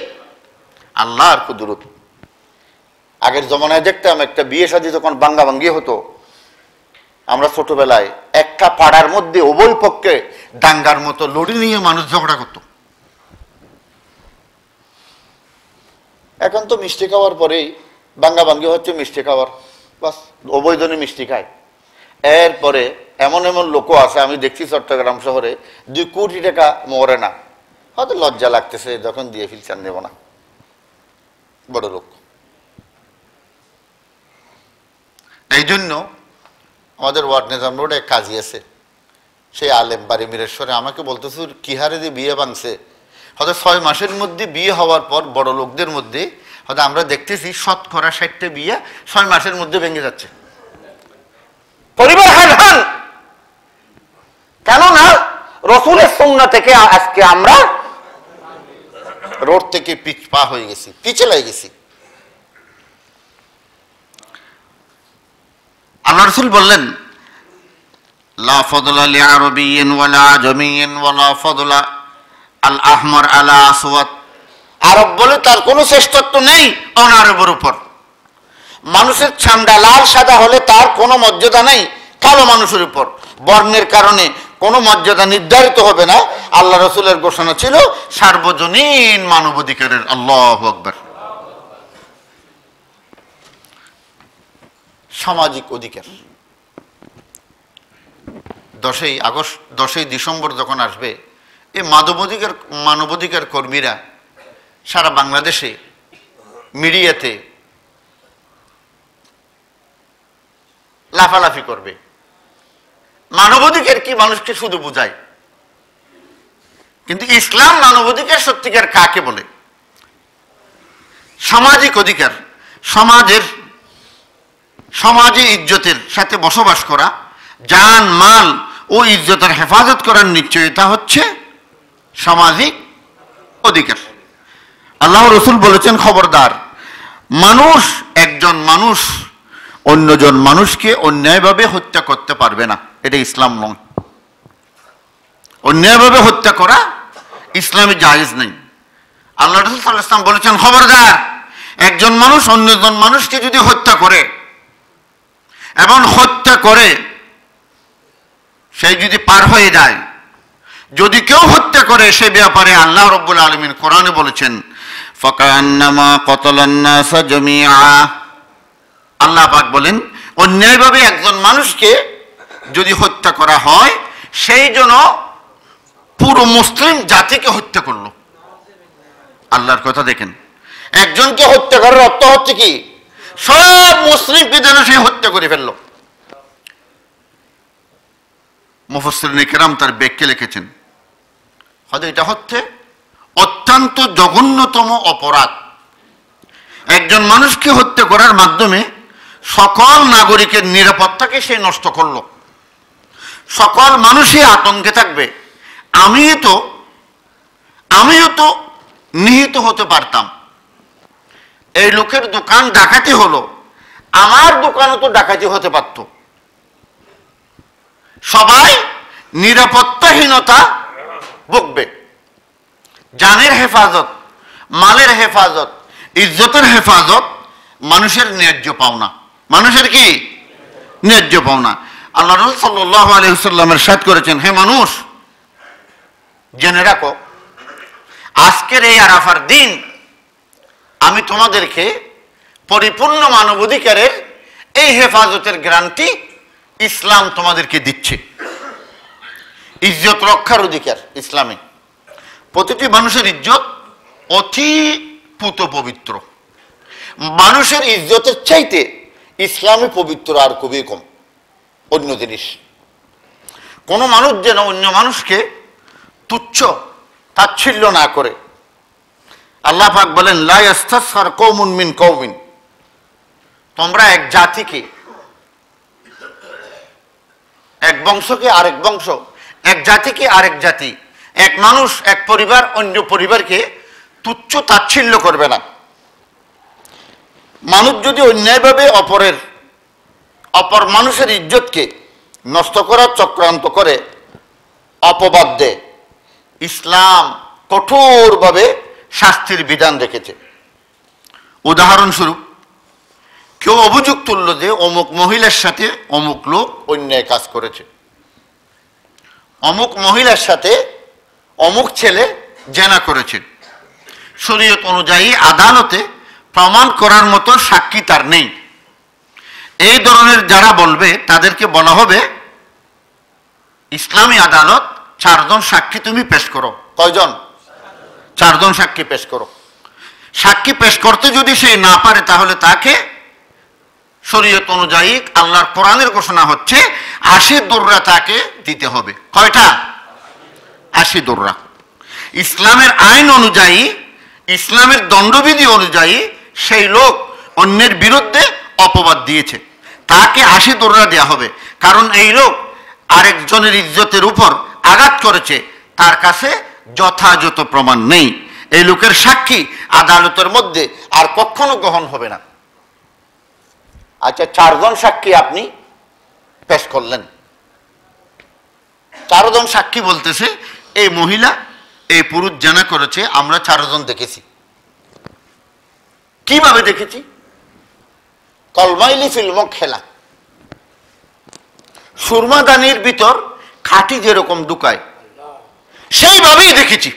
আল্লাহর কুদরত আগের জমানায় দেখতাম একটা বিয়ে সাজি যখন বাঙ্গা ভাঙ্গি হতো আমরা ছোটবেলায় একটা পাড়ার মধ্যে উভয় পক্ষে দাঙ্গার মতো লড়ি নিয়ে মানুষ ঝগড়া করত এখন তো মিষ্টি খাওয়ার পরেই বাঙ্গা ভাঙ্গি হচ্ছে মিষ্টি খাওয়ার বাস উভয়জনে মিষ্টি খায় এরপরে এমন এমন লোকও আছে আমি দেখছি চট্টগ্রাম শহরে দুই কোটি টাকা মরে না হয়তো লজ্জা লাগতেছে যখন দিয়ে ফিলচার নেব না বড় লোক এই জন্য আমাদের ওয়ার্ড নিজাম রোডে এক কাজী আছে সেই আলেম বাড়ি মিরেশ্বরে আমাকে বলতেছে কি হারে যে বিয়ে ভাঙছে হয়তো ছয় মাসের মধ্যে বিয়ে হওয়ার পর বড় লোকদের মধ্যে হয়তো আমরা দেখতেছি শতকরা ষাটটা বিয়ে ছয় মাসের মধ্যে ভেঙে যাচ্ছে পরিবার হান হান কেননা রসুলের সন্না থেকে আজকে আমরা রোড থেকে পিছপা হয়ে গেছি পিছলে গেছি আল্লাহ রসুল বললেন লা ফদলা লি ওয়ালা ওয়ালা ফদলা আল আলা আসওয়াত আরব বলে তার কোনো শ্রেষ্ঠত্ব নেই অনারবের উপর মানুষের ছামডা লাল সাদা হলে তার কোনো মর্যাদা নেই কালো মানুষের উপর বর্ণের কারণে কোনো মর্যাদা নির্ধারিত হবে না আল্লাহ রসুলের ঘোষণা ছিল সার্বজনীন অধিকারের আল্লাহ আকবর সামাজিক অধিকার দশই আগস্ট দশই ডিসেম্বর যখন আসবে এই মানব অধিকার মানব অধিকার কর্মীরা সারা বাংলাদেশে মিডিয়াতে লাফালাফি করবে মানবাধিকার কি মানুষকে শুধু বোঝায় কিন্তু ইসলাম মানবাধিকার সত্যিকার কাকে বলে সামাজিক অধিকার সমাজের সমাজে ইজ্জতের সাথে বসবাস করা যান মাল ও ইজ্জতের হেফাজত করার নিশ্চয়তা হচ্ছে সামাজিক অধিকার আল্লাহ রসুল বলেছেন খবরদার মানুষ একজন মানুষ অন্যজন মানুষকে অন্যায়ভাবে হত্যা করতে পারবে না এটা ইসলাম নয় অন্যায়ভাবে হত্যা করা ইসলামে জায়েজ নেই আল্লাহ রসুল ইসলাম বলেছেন খবরদার একজন মানুষ অন্যজন মানুষকে যদি হত্যা করে এবং হত্যা করে সেই যদি পার হয়ে যায় যদি কেউ হত্যা করে সে ব্যাপারে আল্লাহ রব্বুল আলমিন কোরআনে বলেছেন আল্লাহ পাক বলেন অন্যায়ভাবে একজন মানুষকে যদি হত্যা করা হয় সেই জন্য পুরো মুসলিম জাতিকে হত্যা করলো আল্লাহর কথা দেখেন একজনকে হত্যা করার অর্থ হচ্ছে কি সব মুসলিম পিদেরও সে হত্যা করে ফেললো মুফসরিন কেরাম তার বেগকে লিখেছেন হয়তো এটা হচ্ছে অত্যন্ত জঘন্যতম অপরাধ একজন মানুষকে হত্যা করার মাধ্যমে সকল নাগরিকের নিরাপত্তাকে সে নষ্ট করলো সকল মানুষই আতঙ্কে থাকবে আমিও তো আমিও তো নিহিত হতে পারতাম এই লোকের দোকান ডাকাতি হলো আমার দোকানও তো ডাকাতি হতে পারত সবাই নিরাপত্তাহীনতা ভুগবে জানের হেফাজত মালের হেফাজত ইজ্জতের হেফাজত মানুষের ন্যায্য পাওনা মানুষের কি ন্যায্য পাওনা আল্লাহ রুল সাথ করেছেন হে মানুষ জেনে রাখো আজকের এই আরাফার দিন আমি তোমাদেরকে পরিপূর্ণ মানবাধিকারের এই হেফাজতের গ্রান্টি ইসলাম তোমাদেরকে দিচ্ছে ইজ্জত রক্ষার অধিকার ইসলামে প্রতিটি মানুষের ইজ্জত অতি পুত পবিত্র মানুষের ইজ্জতের চাইতে ইসলামে পবিত্র আর খুবই কম অন্য জিনিস কোনো মানুষ যেন অন্য মানুষকে তুচ্ছ তাচ্ছিল্য না করে আল্লাহ পাক বলেন লাইস্তার কৌমুন মিন কৌমিন তোমরা এক জাতিকে এক বংশকে আরেক বংশ এক জাতিকে আরেক জাতি এক মানুষ এক পরিবার অন্য পরিবারকে তুচ্ছ তাচ্ছিল্য করবে না মানুষ যদি অন্যায়ভাবে অপরের অপর মানুষের ইজ্জতকে নষ্ট করার চক্রান্ত করে অপবাদ দেয় ইসলাম কঠোরভাবে শাস্তির বিধান রেখেছে উদাহরণস্বরূপ কেউ অভিযোগ তুলল যে অমুক মহিলার সাথে অমুক লোক অন্যায় কাজ করেছে অমুক মহিলার সাথে অমুক ছেলে জেনা করেছে শরীয়ত অনুযায়ী আদালতে প্রমাণ করার মতো সাক্ষী তার নেই এই ধরনের যারা বলবে তাদেরকে বলা হবে ইসলামী আদালত চারজন সাক্ষী তুমি পেশ করো কয়জন চারজন সাক্ষী পেশ করো সাক্ষী পেশ করতে যদি সে না পারে তাহলে তাকে শরীয়ত অনুযায়ী আল্লাহর কোরআনের ঘোষণা হচ্ছে আশি দোররা তাকে দিতে হবে কয়টা আশি দোররা ইসলামের আইন অনুযায়ী ইসলামের দণ্ডবিধি অনুযায়ী সেই লোক অন্যের বিরুদ্ধে অপবাদ দিয়েছে তাকে আশি দোররা দেওয়া হবে কারণ এই লোক আরেকজনের ইজ্জতের উপর আঘাত করেছে তার কাছে যথাযথ প্রমাণ নেই এই লোকের সাক্ষী আদালতের মধ্যে আর কখনো গ্রহণ হবে না আচ্ছা চারজন সাক্ষী আপনি পেশ করলেন চারজন সাক্ষী বলতেছে এই মহিলা এই পুরুষ জানা করেছে আমরা চারজন দেখেছি কিভাবে দেখেছি কলমাইলি ফিল্ম খেলা সুরমাদানির ভিতর খাটি যেরকম ঢুকায় সেইভাবেই দেখেছি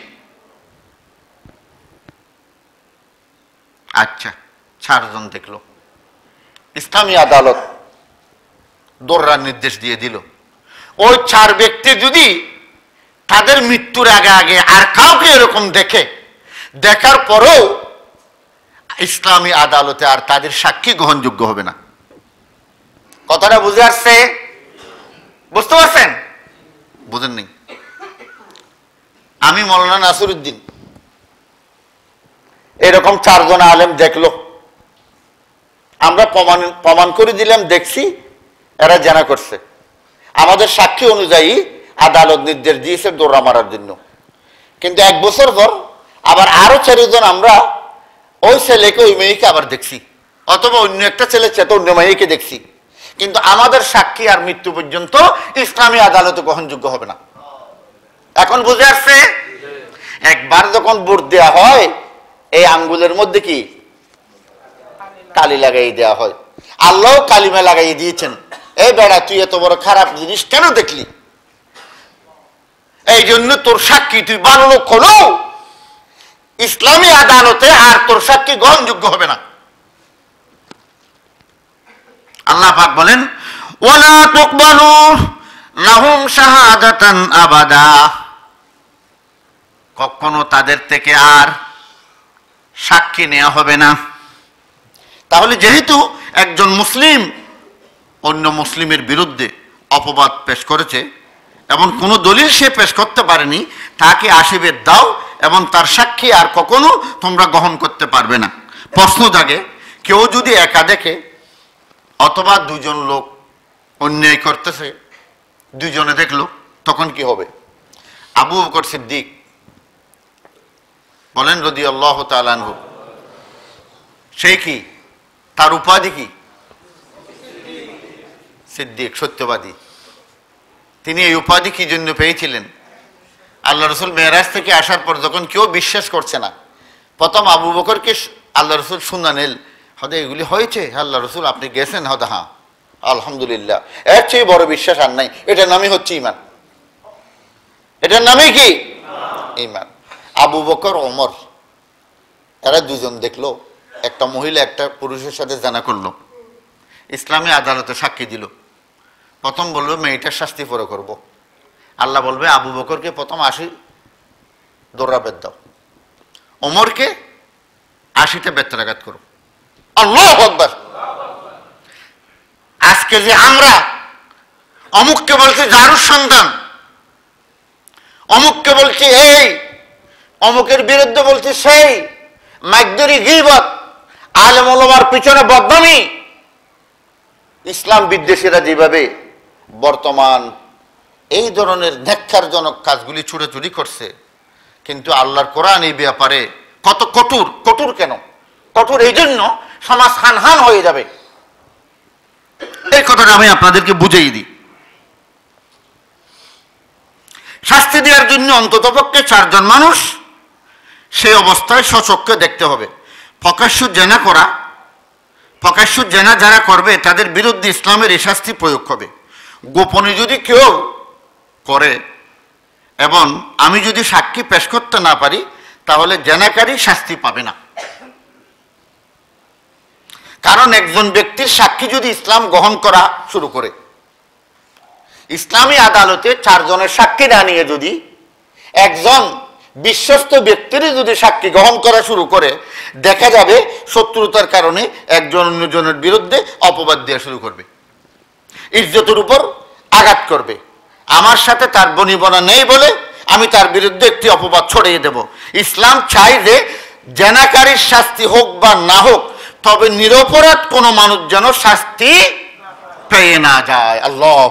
আচ্ছা চারজন দেখলো ইসলামী আদালত দৌড়ার নির্দেশ দিয়ে দিল ওই চার ব্যক্তি যদি তাদের মৃত্যুর আগে আগে আর কাউকে এরকম দেখে দেখার পরেও ইসলামী আদালতে আর তাদের সাক্ষী গ্রহণযোগ্য হবে না কথাটা বুঝে আসছে বুঝতে পারছেন বুঝেন নেই আমি মৌলানা উদ্দিন এরকম চারজন আলেম দেখলো আমরা প্রমাণ প্রমাণ করে দিলাম দেখছি এরা জানা করছে আমাদের সাক্ষী অনুযায়ী আদালত নির্দেশ দিয়েছে দৌড়া মারার জন্য কিন্তু এক বছর পর আবার আরো চারিজন আমরা ওই ছেলেকে ওই মেয়েকে আবার দেখছি অথবা অন্য একটা ছেলে সাথে অন্য মেয়েকে দেখছি কিন্তু আমাদের সাক্ষী আর মৃত্যু পর্যন্ত ইসলামী আদালতে গ্রহণযোগ্য হবে না এখন বুঝে আসছে একবার যখন ভোট দেওয়া হয় এই আঙ্গুলের মধ্যে কি কালি লাগাই দেওয়া হয় আল্লাহ কালিমা লাগাই দিয়েছেন এই বেড়া তুই এত বড় খারাপ জিনিস কেন দেখলি এই জন্য তোর সাক্ষী তুই বানানো খোলো ইসলামী আদালতে আর তোর সাক্ষী গ্রহণযোগ্য হবে না আল্লাহ পাক বলেন ওয়ালা তুকবালু লাহুম শাহাদাতান আবাদা কখনো তাদের থেকে আর সাক্ষী নেওয়া হবে না তাহলে যেহেতু একজন মুসলিম অন্য মুসলিমের বিরুদ্ধে অপবাদ পেশ করেছে এমন কোনো দলিল সে পেশ করতে পারেনি তাকে আশীর্বেদ দাও এবং তার সাক্ষী আর কখনো তোমরা গ্রহণ করতে পারবে না প্রশ্ন জাগে কেউ যদি একা দেখে অথবা দুজন লোক অন্যায় করতেছে দুজনে দেখলো তখন কি হবে আবু বকর সিদ্দিক বলেন রদি আল্লাহ তালানহু সে কি তার উপাধি কি সিদ্দিক সত্যবাদী তিনি এই উপাধি কি জন্য পেয়েছিলেন আল্লাহ রসুল মেয়েরাজ থেকে আসার পর যখন কেউ বিশ্বাস করছে না প্রথম আবু বকরকে আল্লাহ রসুল শুনা নিল হয়তো এগুলি হয়েছে আল্লাহ রসুল আপনি গেছেন হয়তো হ্যাঁ আলহামদুলিল্লাহ এর চেয়ে বড় বিশ্বাস আর নাই এটার নামই হচ্ছে ইমান এটার নামই কি ইমান আবু বকর ওমর তারা দুজন দেখলো একটা মহিলা একটা পুরুষের সাথে জানা করলো ইসলামী আদালতে সাক্ষী দিল প্রথম বললো মেয়েটার শাস্তি পরে করবো আল্লাহ বলবে আবু বকরকে প্রথম আশি দৌড়া বেদ দাও ওমরকে আশিতে বেত্রাঘাত করো আল্লাহ আজকে যে আমরা অমুককে বলছে জারুর সন্তান অমুককে বলছি এই অমুকের বিরুদ্ধে বলছি সেই মাইকদরি গিবত আলমার পিছনে বদনামি ইসলাম বিদ্বেষীরা যেভাবে বর্তমান এই ধরনের ন্যাক্ষারজনক কাজগুলি ছুটোছুটি করছে কিন্তু আল্লাহর কোরআন এই ব্যাপারে কত কঠোর কঠোর কেন কঠোর এই জন্য সমাজ হানহান হয়ে যাবে এই কথাটা আমি আপনাদেরকে বুঝেই দিই শাস্তি দেওয়ার জন্য পক্ষে চারজন মানুষ সেই অবস্থায় সচক্ষে দেখতে হবে প্রকাশ্য জেনা করা প্রকাশ্য জেনা যারা করবে তাদের বিরুদ্ধে ইসলামের এই শাস্তি প্রয়োগ হবে গোপনে যদি কেউ করে এবং আমি যদি সাক্ষী পেশ করতে না পারি তাহলে জেনাকারী শাস্তি পাবে না কারণ একজন ব্যক্তির সাক্ষী যদি ইসলাম গ্রহণ করা শুরু করে ইসলামী আদালতে চারজনের সাক্ষী দাঁড়িয়ে যদি একজন বিশ্বস্ত ব্যক্তিরই যদি সাক্ষী গ্রহণ করা শুরু করে দেখা যাবে শত্রুতার কারণে একজন অন্যজনের বিরুদ্ধে অপবাদ দেওয়া শুরু করবে ইজ্জতের উপর আঘাত করবে আমার সাথে তার বনিবনা নেই বলে আমি তার বিরুদ্ধে একটি অপবাদ ছড়িয়ে দেব ইসলাম চাই যে জেনাকারীর শাস্তি হোক বা না হোক তবে নিরপরাধ কোনো মানুষ যেন শাস্তি পেয়ে না যায় আল্লাহ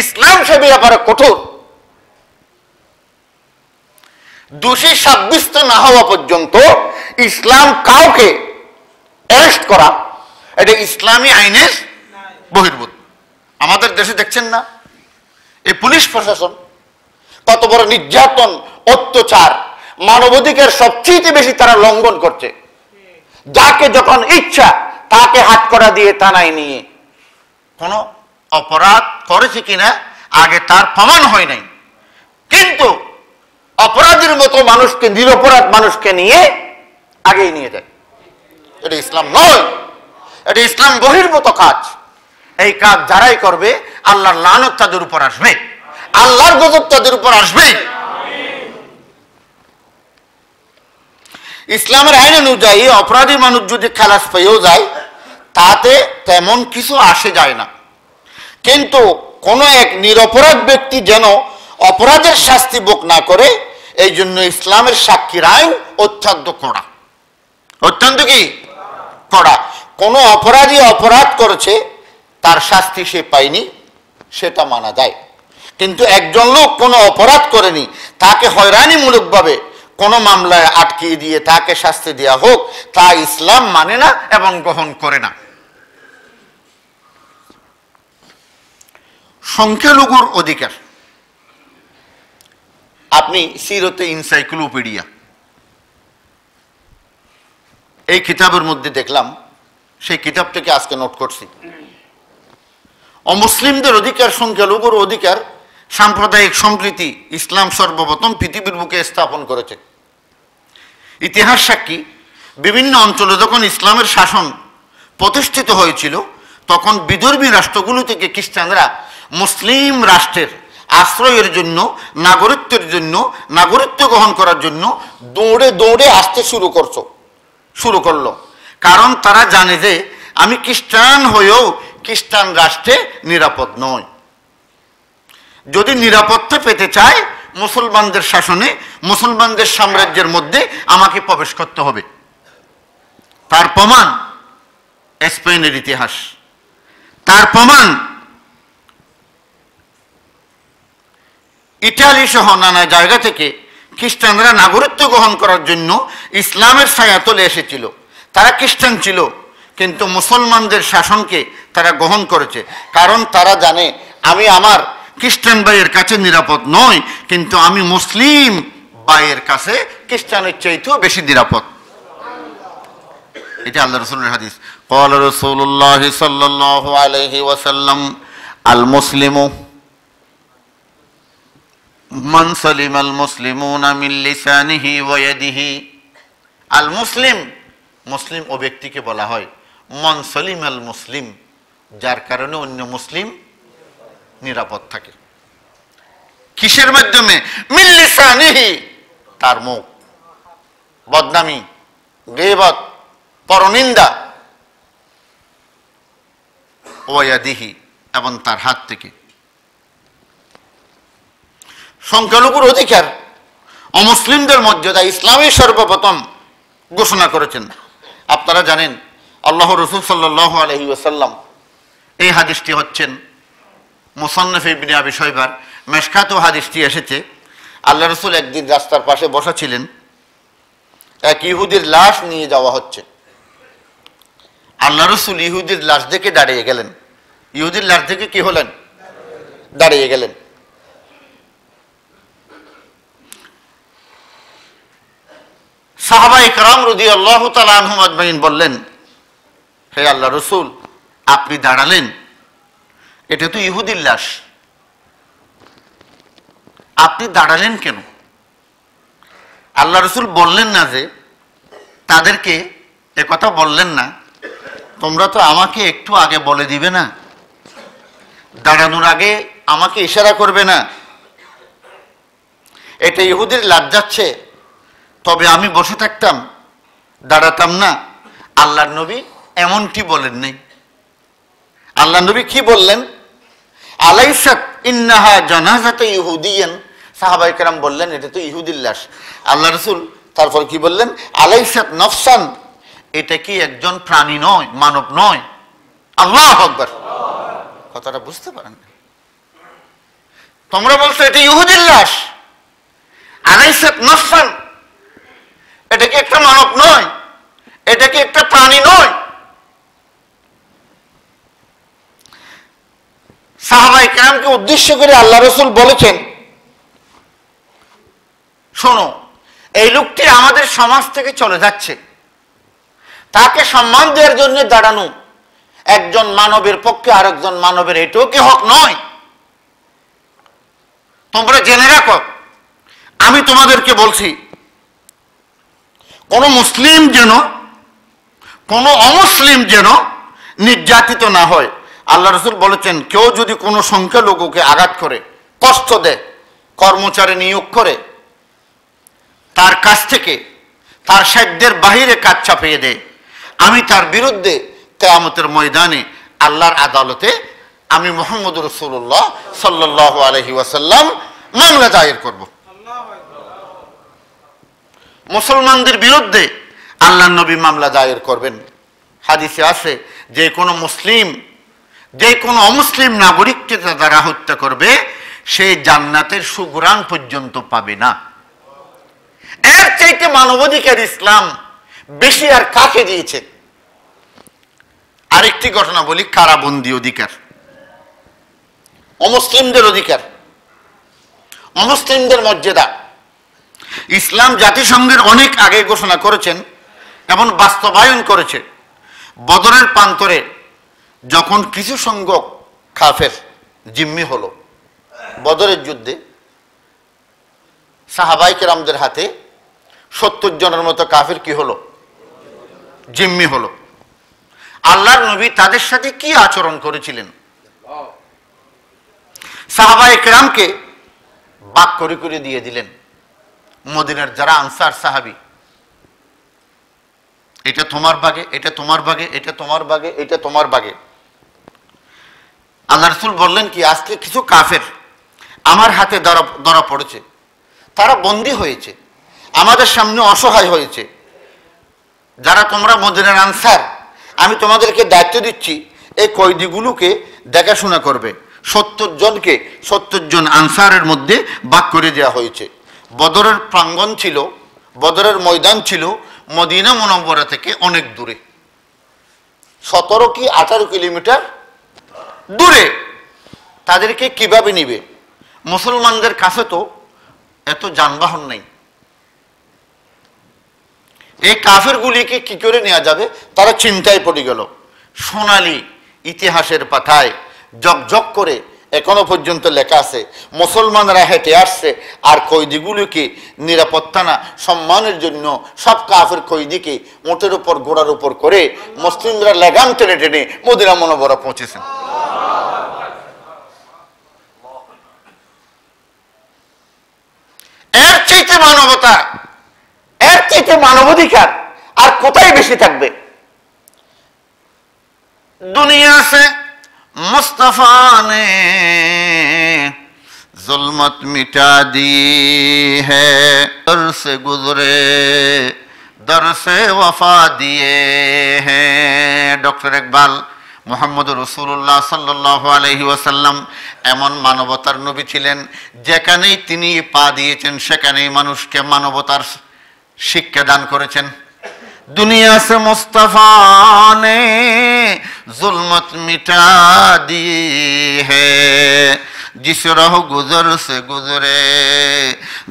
ইসলাম সে ব্যাপারে কঠোর দোষী সাব্যস্ত না হওয়া পর্যন্ত ইসলাম কাউকে অ্যারেস্ট করা এটা ইসলামী আইনের বহির্ভূত আমাদের দেশে দেখছেন না এই পুলিশ প্রশাসন কত বড় নির্যাতন অত্যাচার মানবাধিকার সবচেয়ে বেশি তারা লঙ্ঘন করছে যাকে যখন ইচ্ছা তাকে হাত করা দিয়ে থানায় নিয়ে কোনো অপরাধ করেছে কিনা আগে তার প্রমাণ হয় নাই কিন্তু অপরাধীর মতো মানুষকে নিরপরাধ মানুষকে নিয়ে আগেই নিয়ে যায় এটা ইসলাম নয় এটা ইসলাম বহির্ভূত কাজ এই কাজ যারাই করবে আল্লাহর লানত তাদের উপর আসবে আল্লাহর গজব তাদের উপর আসবে ইসলামের আইন অনুযায়ী অপরাধী মানুষ যদি খালাস পেয়েও যায় তাতে তেমন কিছু আসে যায় না কিন্তু কোন এক নিরপরাধ ব্যক্তি যেন অপরাধের শাস্তি ভোগ না করে এই জন্য ইসলামের সাক্ষীর রায় অত্যন্ত কড়া অত্যন্ত কি কড়া কোনো অপরাধী অপরাধ করেছে তার শাস্তি সে পায়নি সেটা মানা যায় কিন্তু একজন লোক কোনো অপরাধ করেনি তাকে হয়রানিমূলকভাবে কোনো মামলায় আটকিয়ে দিয়ে তাকে শাস্তি দেওয়া হোক তা ইসলাম মানে না এবং গ্রহণ করে না সংখ্যালঘুর অধিকার আপনি সিরতে ইনসাইক্লোপিডিয়া এই কিতাবের মধ্যে দেখলাম সেই কিতাবটাকে আজকে নোট করছি অমুসলিমদের অধিকার সংখ্যালঘুর অধিকার সাম্প্রদায়িক সম্প্রীতি ইসলাম সর্বপ্রথম পৃথিবীর বুকে স্থাপন করেছে ইতিহাস সাক্ষী বিভিন্ন অঞ্চলে যখন ইসলামের শাসন প্রতিষ্ঠিত হয়েছিল তখন বিধর্মী রাষ্ট্রগুলো থেকে খ্রিস্টানরা মুসলিম রাষ্ট্রের আশ্রয়ের জন্য নাগরিকত্বের জন্য নাগরিকত্ব গ্রহণ করার জন্য দৌড়ে দৌড়ে আসতে শুরু করছো শুরু করলো কারণ তারা জানে যে আমি খ্রিস্টান হয়েও খ্রিস্টান রাষ্ট্রে নিরাপদ নয় যদি নিরাপত্তা পেতে চায় মুসলমানদের শাসনে মুসলমানদের সাম্রাজ্যের মধ্যে আমাকে প্রবেশ করতে হবে তার প্রমাণ স্পেনের ইতিহাস তার প্রমাণ ইটালি সহ নানা জায়গা থেকে খ্রিস্টানরা নাগরিকত্ব গ্রহণ করার জন্য ইসলামের ছায়াতলে এসেছিল তারা খ্রিস্টান ছিল কিন্তু মুসলমানদের শাসনকে তারা গ্রহণ করেছে কারণ তারা জানে আমি আমার খ্রিস্টান ভাইয়ের কাছে নিরাপদ নয় কিন্তু আমি মুসলিম ভাইয়ের কাছে খ্রিস্টানের চাইতেও বেশি নিরাপদ এটা আল্লাহ রসুল হাদিস কল রসুল্লাহ সাল্লাহ আলহি ওয়াসাল্লাম আল মুসলিমু মান সলিম আল মুসলিমুনা মিন লিসানিহি আল মুসলিম মুসলিম ও ব্যক্তিকে বলা হয় মন সলিম আল মুসলিম যার কারণে অন্য মুসলিম নিরাপদ থাকে কিসের মাধ্যমে মিল্লিসানিহি তার মুখ বদনামি গেবত পরনিন্দা ওয়াদিহি এবং তার হাত থেকে সংখ্যালঘুর অধিকার অমুসলিমদের মর্যাদা ইসলামী সর্বপ্রথম ঘোষণা করেছেন আপনারা জানেন আল্লাহ রসুল সাল্লাহ আলহি ওসাল্লাম এই হাদিসটি হচ্ছেন মুসান্নফ ইবনে আবি মেশখাত ও হাদিসটি এসেছে আল্লাহ রসুল একদিন রাস্তার পাশে বসা ছিলেন এক ইহুদির লাশ নিয়ে যাওয়া হচ্ছে আল্লাহ রসুল ইহুদির লাশ দেখে দাঁড়িয়ে গেলেন ইহুদির লাশ দেখে কি হলেন দাঁড়িয়ে গেলেন সাহাবা ইকরাম রুদি আল্লাহ তালা আহমদ বললেন হে আল্লাহ রসুল আপনি দাঁড়ালেন এটা তো ইহুদির লাশ আপনি দাঁড়ালেন কেন আল্লাহ রসুল বললেন না যে তাদেরকে কথা বললেন না তোমরা তো আমাকে একটু আগে বলে দিবে না দাঁড়ানোর আগে আমাকে ইশারা করবে না এটা ইহুদের লাভ যাচ্ছে তবে আমি বসে থাকতাম দাঁড়াতাম না আল্লাহর নবী এমনটি বলেন নাই আল্লাহ নবী কি বললেন আলাইসাত ইন্নাহা জানাজাতে ইহুদিয়ান সাহাবাই কেরাম বললেন এটা তো ইহুদির লাশ আল্লাহ রসুল তারপর কি বললেন আলাইসাত নফসান এটা কি একজন প্রাণী নয় মানব নয় আল্লাহ আকবর কথাটা বুঝতে পারেন তোমরা বলছো এটা ইহুদির লাশ আলাইসাত নফসান এটা কি একটা মানব নয় সাহাবাই কামকে উদ্দেশ্য করে আল্লাহ রসুল বলেছেন শোনো এই লোকটি আমাদের সমাজ থেকে চলে যাচ্ছে তাকে সম্মান দেওয়ার জন্য দাঁড়ানো একজন মানবের পক্ষে আরেকজন মানবের এটাও কি হক নয় তোমরা জেনে রাখো আমি তোমাদেরকে বলছি কোনো মুসলিম যেন কোনো অমুসলিম যেন নির্যাতিত না হয় আল্লাহ রসুল বলেছেন কেউ যদি কোনো সংখ্যালঘুকে আঘাত করে কষ্ট দেয় কর্মচারী নিয়োগ করে তার কাছ থেকে তার সাধ্যের বাহিরে কাজ চাপিয়ে দেয় আমি তার বিরুদ্ধে কেয়ামতের ময়দানে আল্লাহর আদালতে আমি মোহাম্মদ রসুল্লাহ সাল্লাহ আলহি ওয়াসাল্লাম মামলা দায়ের করব মুসলমানদের বিরুদ্ধে আল্লাহ নবী মামলা দায়ের করবেন হাদিসে আছে যে কোনো মুসলিম যে কোনো অমুসলিম নাগরিককে তারা হত্যা করবে সে জান্নাতের সুগ্রাং পর্যন্ত পাবে না এর চাইতে মানবাধিকার ইসলাম বেশি আর কাকে দিয়েছে আরেকটি ঘটনা বলি কারাবন্দি অধিকার অমুসলিমদের অধিকার অমুসলিমদের মর্যাদা ইসলাম জাতিসংঘের অনেক আগে ঘোষণা করেছেন এমন বাস্তবায়ন করেছে বদরের প্রান্তরে যখন কিছু সংখ্যক খাফের জিম্মি হলো বদরের যুদ্ধে সাহাবাই কেরামদের হাতে সত্তর জনের মতো কাফের কি হলো জিম্মি হলো আল্লাহর নবী তাদের সাথে কি আচরণ করেছিলেন সাহাবা একরামকে বাক করে করে দিয়ে দিলেন মদিনার যারা আনসার সাহাবি এটা তোমার বাগে এটা তোমার বাগে এটা তোমার বাগে এটা তোমার বাগে আল্লাহ রসুল বললেন কি আজকে কিছু কাফের আমার হাতে ধরা ধরা পড়েছে তারা বন্দি হয়েছে আমাদের সামনে অসহায় হয়েছে যারা তোমরা মদিনার আনসার আমি তোমাদেরকে দায়িত্ব দিচ্ছি এই কয়েদিগুলোকে দেখাশোনা করবে সত্তর জনকে সত্তর জন আনসারের মধ্যে বাক করে দেওয়া হয়েছে বদরের প্রাঙ্গণ ছিল বদরের ময়দান ছিল মদিনা মনম্বরা থেকে অনেক দূরে সতেরো কি আঠারো কিলোমিটার দূরে তাদেরকে কিভাবে নিবে মুসলমানদের কাছে তো এত যানবাহন নেই এই কাফেরগুলিকে কি করে নেওয়া যাবে তারা চিন্তায় পড়ে গেল সোনালি ইতিহাসের জক জকজক করে এখনো পর্যন্ত লেখা আছে মুসলমানরা হেঁটে আসছে আর কয়েদিগুলিকে নিরাপত্তা না সম্মানের জন্য সব কাফের কয়েদিকে মোটের উপর ঘোড়ার উপর করে মুসলিমরা লেগাম টেনে টেনে মদিনা মনোবরা পৌঁছেছেন এর চাইতে মানবতা এর চাইতে মানবাধিকার আর কোথায় বেশি থাকবে দুনিয়া সে মুস্তফা নে जुल्मत मिटा दी है दर से गुजरे दर দিয়ে হ্যাঁ ডক্টর हैं মোহাম্মদ রসুল্লাহ সাল্লাহ আলহি ওসাল্লাম এমন মানবতার নবী ছিলেন যেখানেই তিনি পা দিয়েছেন সেখানেই মানুষকে মানবতার শিক্ষা দান করেছেন দুনিয়া সে মুস্তফানে জুলমত মিটা দি হে जिस গুজর সে গুজরে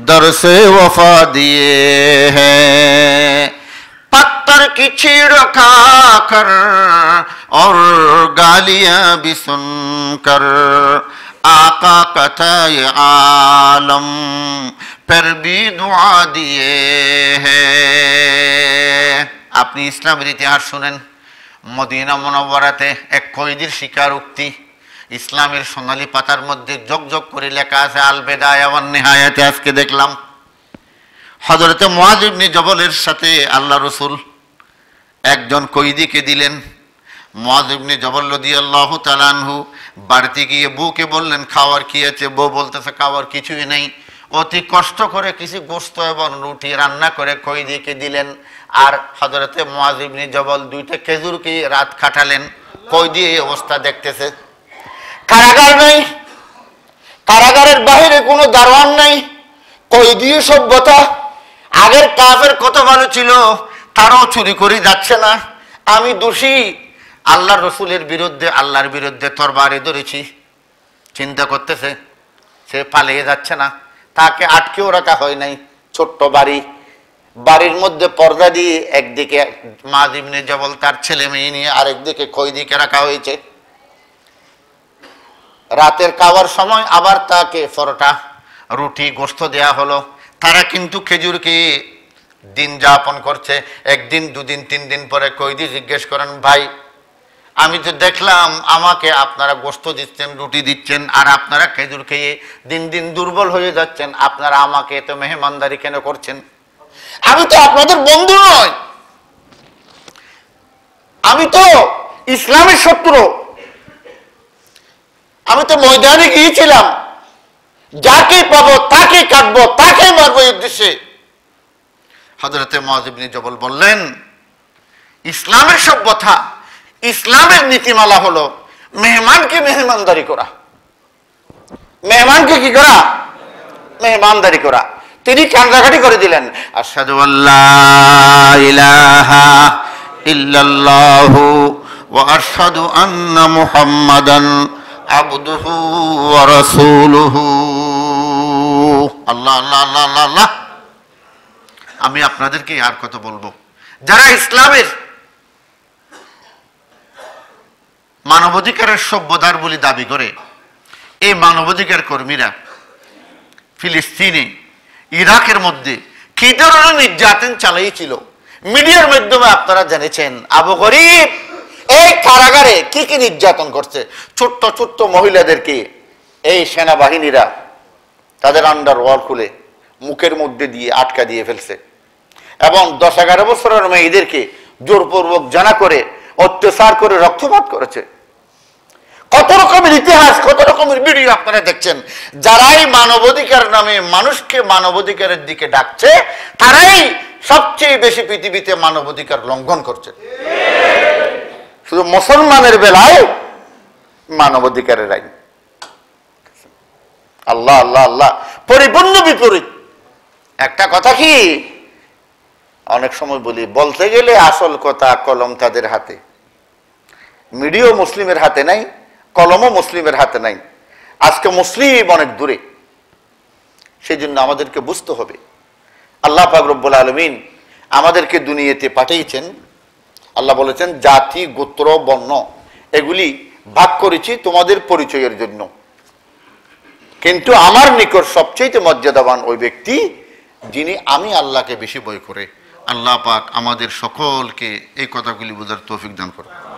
দরসে ওফা দিয়ে वफा दिए हैं पत्थर की और गालियां भी सुनकर आका कथा ये आलम पर भी दुआ दिए हैं আপনি ইসলামের ইতিহাস শুনেন মদিনা মনোবরাতে এক কয়েদির স্বীকারোক্তি ইসলামের সোনালি পাতার মধ্যে যোগ করে লেখা আছে আলবেদায় নেহায়াতে আজকে দেখলাম হজরতে মহাজিবনি জবলের সাথে আল্লাহ রসুল একজন কয়েদিকে দিলেন মহাজিবনে জবরলদি আল্লাহ তালানহু বাড়িতে গিয়ে বউকে বললেন খাওয়ার কি আছে বউ বলতেছে খাওয়ার কিছুই নেই অতি কষ্ট করে কিছু গোস্ত এবং রুটি রান্না করে খৈদিকে দিলেন আর হজরতে মহাজিবনে জবল দুইটা খেজুরকে রাত খাটালেন দিয়ে এই অবস্থা দেখতেছে কারাগার নেই কারাগারের বাহিরে কোনো দারোয়ান নাই দিয়ে সভ্যতা আগের কাফের কত ভালো ছিল তারাও চুরি করে যাচ্ছে না আমি দোষী আল্লাহর রসুলের বিরুদ্ধে আল্লাহর বিরুদ্ধে তরবারে ধরেছি চিন্তা করতেছে সে পালিয়ে যাচ্ছে না তাকে আটকেও রাখা হয় নাই ছোট্ট বাড়ি বাড়ির মধ্যে পর্দা দিয়ে একদিকে মা দিমনে জবল তার ছেলে মেয়ে নিয়ে আরেকদিকে খৈদিকে রাখা হয়েছে রাতের খাওয়ার সময় আবার তাকে ফরটা রুটি গোস্ত দেয়া হলো তারা কিন্তু খেজুরকে দিন যাপন করছে একদিন দুদিন তিন দিন পরে কৈদি জিজ্ঞেস করেন ভাই আমি তো দেখলাম আমাকে আপনারা গোস্ত দিচ্ছেন রুটি দিচ্ছেন আর আপনারা খেজুর খেয়ে দিন দিন দুর্বল হয়ে যাচ্ছেন আপনারা আমাকে এত মেহমানদারি কেন করছেন আমি তো আপনাদের বন্ধু নয় আমি তো ইসলামের শত্রু আমি তো ময়দানে গিয়েছিলাম যাকে পাবো তাকে কাটবো তাকে মারবো এই উদ্দেশ্যে হজরতে মহাজিবনী জবল বললেন ইসলামের সব কথা ইসলামের নীতিমালা হলো মেহমানকে মেহমানদারি করা মেহমানকে কি করা মেহমানদারি করা তিনি চান্দাঘাটি করে দিলেন আল্লাহ আন্না মুহাম্মাদান আল্লাহ আমি আপনাদেরকে আর কত বলবো যারা ইসলামের মানবাধিকারের সভ্যতার বলে দাবি করে এই মানবাধিকার কর্মীরা ফিলিস্তিনে ইরাকের মধ্যে কি ধরনের নির্যাতন চালিয়েছিল মিডিয়ার মাধ্যমে আপনারা জেনেছেন আবু গরিব এই কারাগারে কি কি নির্যাতন করছে ছোট্ট ছোট্ট মহিলাদেরকে এই সেনাবাহিনীরা তাদের আন্ডার ওয়াল খুলে মুখের মধ্যে দিয়ে আটকা দিয়ে ফেলছে এবং দশ এগারো বছরের মেয়েদেরকে জোরপূর্বক জানা করে অত্যাচার করে রক্তপাত করেছে কত রকমের ইতিহাস কত রকমের ভিডিও আপনারা দেখছেন যারাই মানবাধিকার নামে মানুষকে মানবাধিকারের দিকে ডাকছে তারাই সবচেয়ে বেশি পৃথিবীতে মানবাধিকার লঙ্ঘন করছে শুধু মুসলমানের বেলায় মানবাধিকারের আইন আল্লাহ আল্লাহ আল্লাহ পরিপূর্ণ বিপরীত একটা কথা কি অনেক সময় বলি বলতে গেলে আসল কথা কলম তাদের হাতে মিডিও মুসলিমের হাতে নাই কলমও মুসলিমের হাতে নাই আজকে মুসলিম অনেক দূরে সেই জন্য আমাদেরকে বুঝতে হবে আল্লাহ ফাকরব্বুল আলমিন আমাদেরকে দুনিয়াতে পাঠিয়েছেন আল্লাহ বলেছেন জাতি গোত্র বর্ণ এগুলি ভাগ করেছি তোমাদের পরিচয়ের জন্য কিন্তু আমার নিকট সবচেয়ে মর্যাদাবান ওই ব্যক্তি যিনি আমি আল্লাহকে বেশি বই করে আল্লাহ পাক আমাদের সকলকে এই কথাগুলি বোঝার তৌফিক দান করুন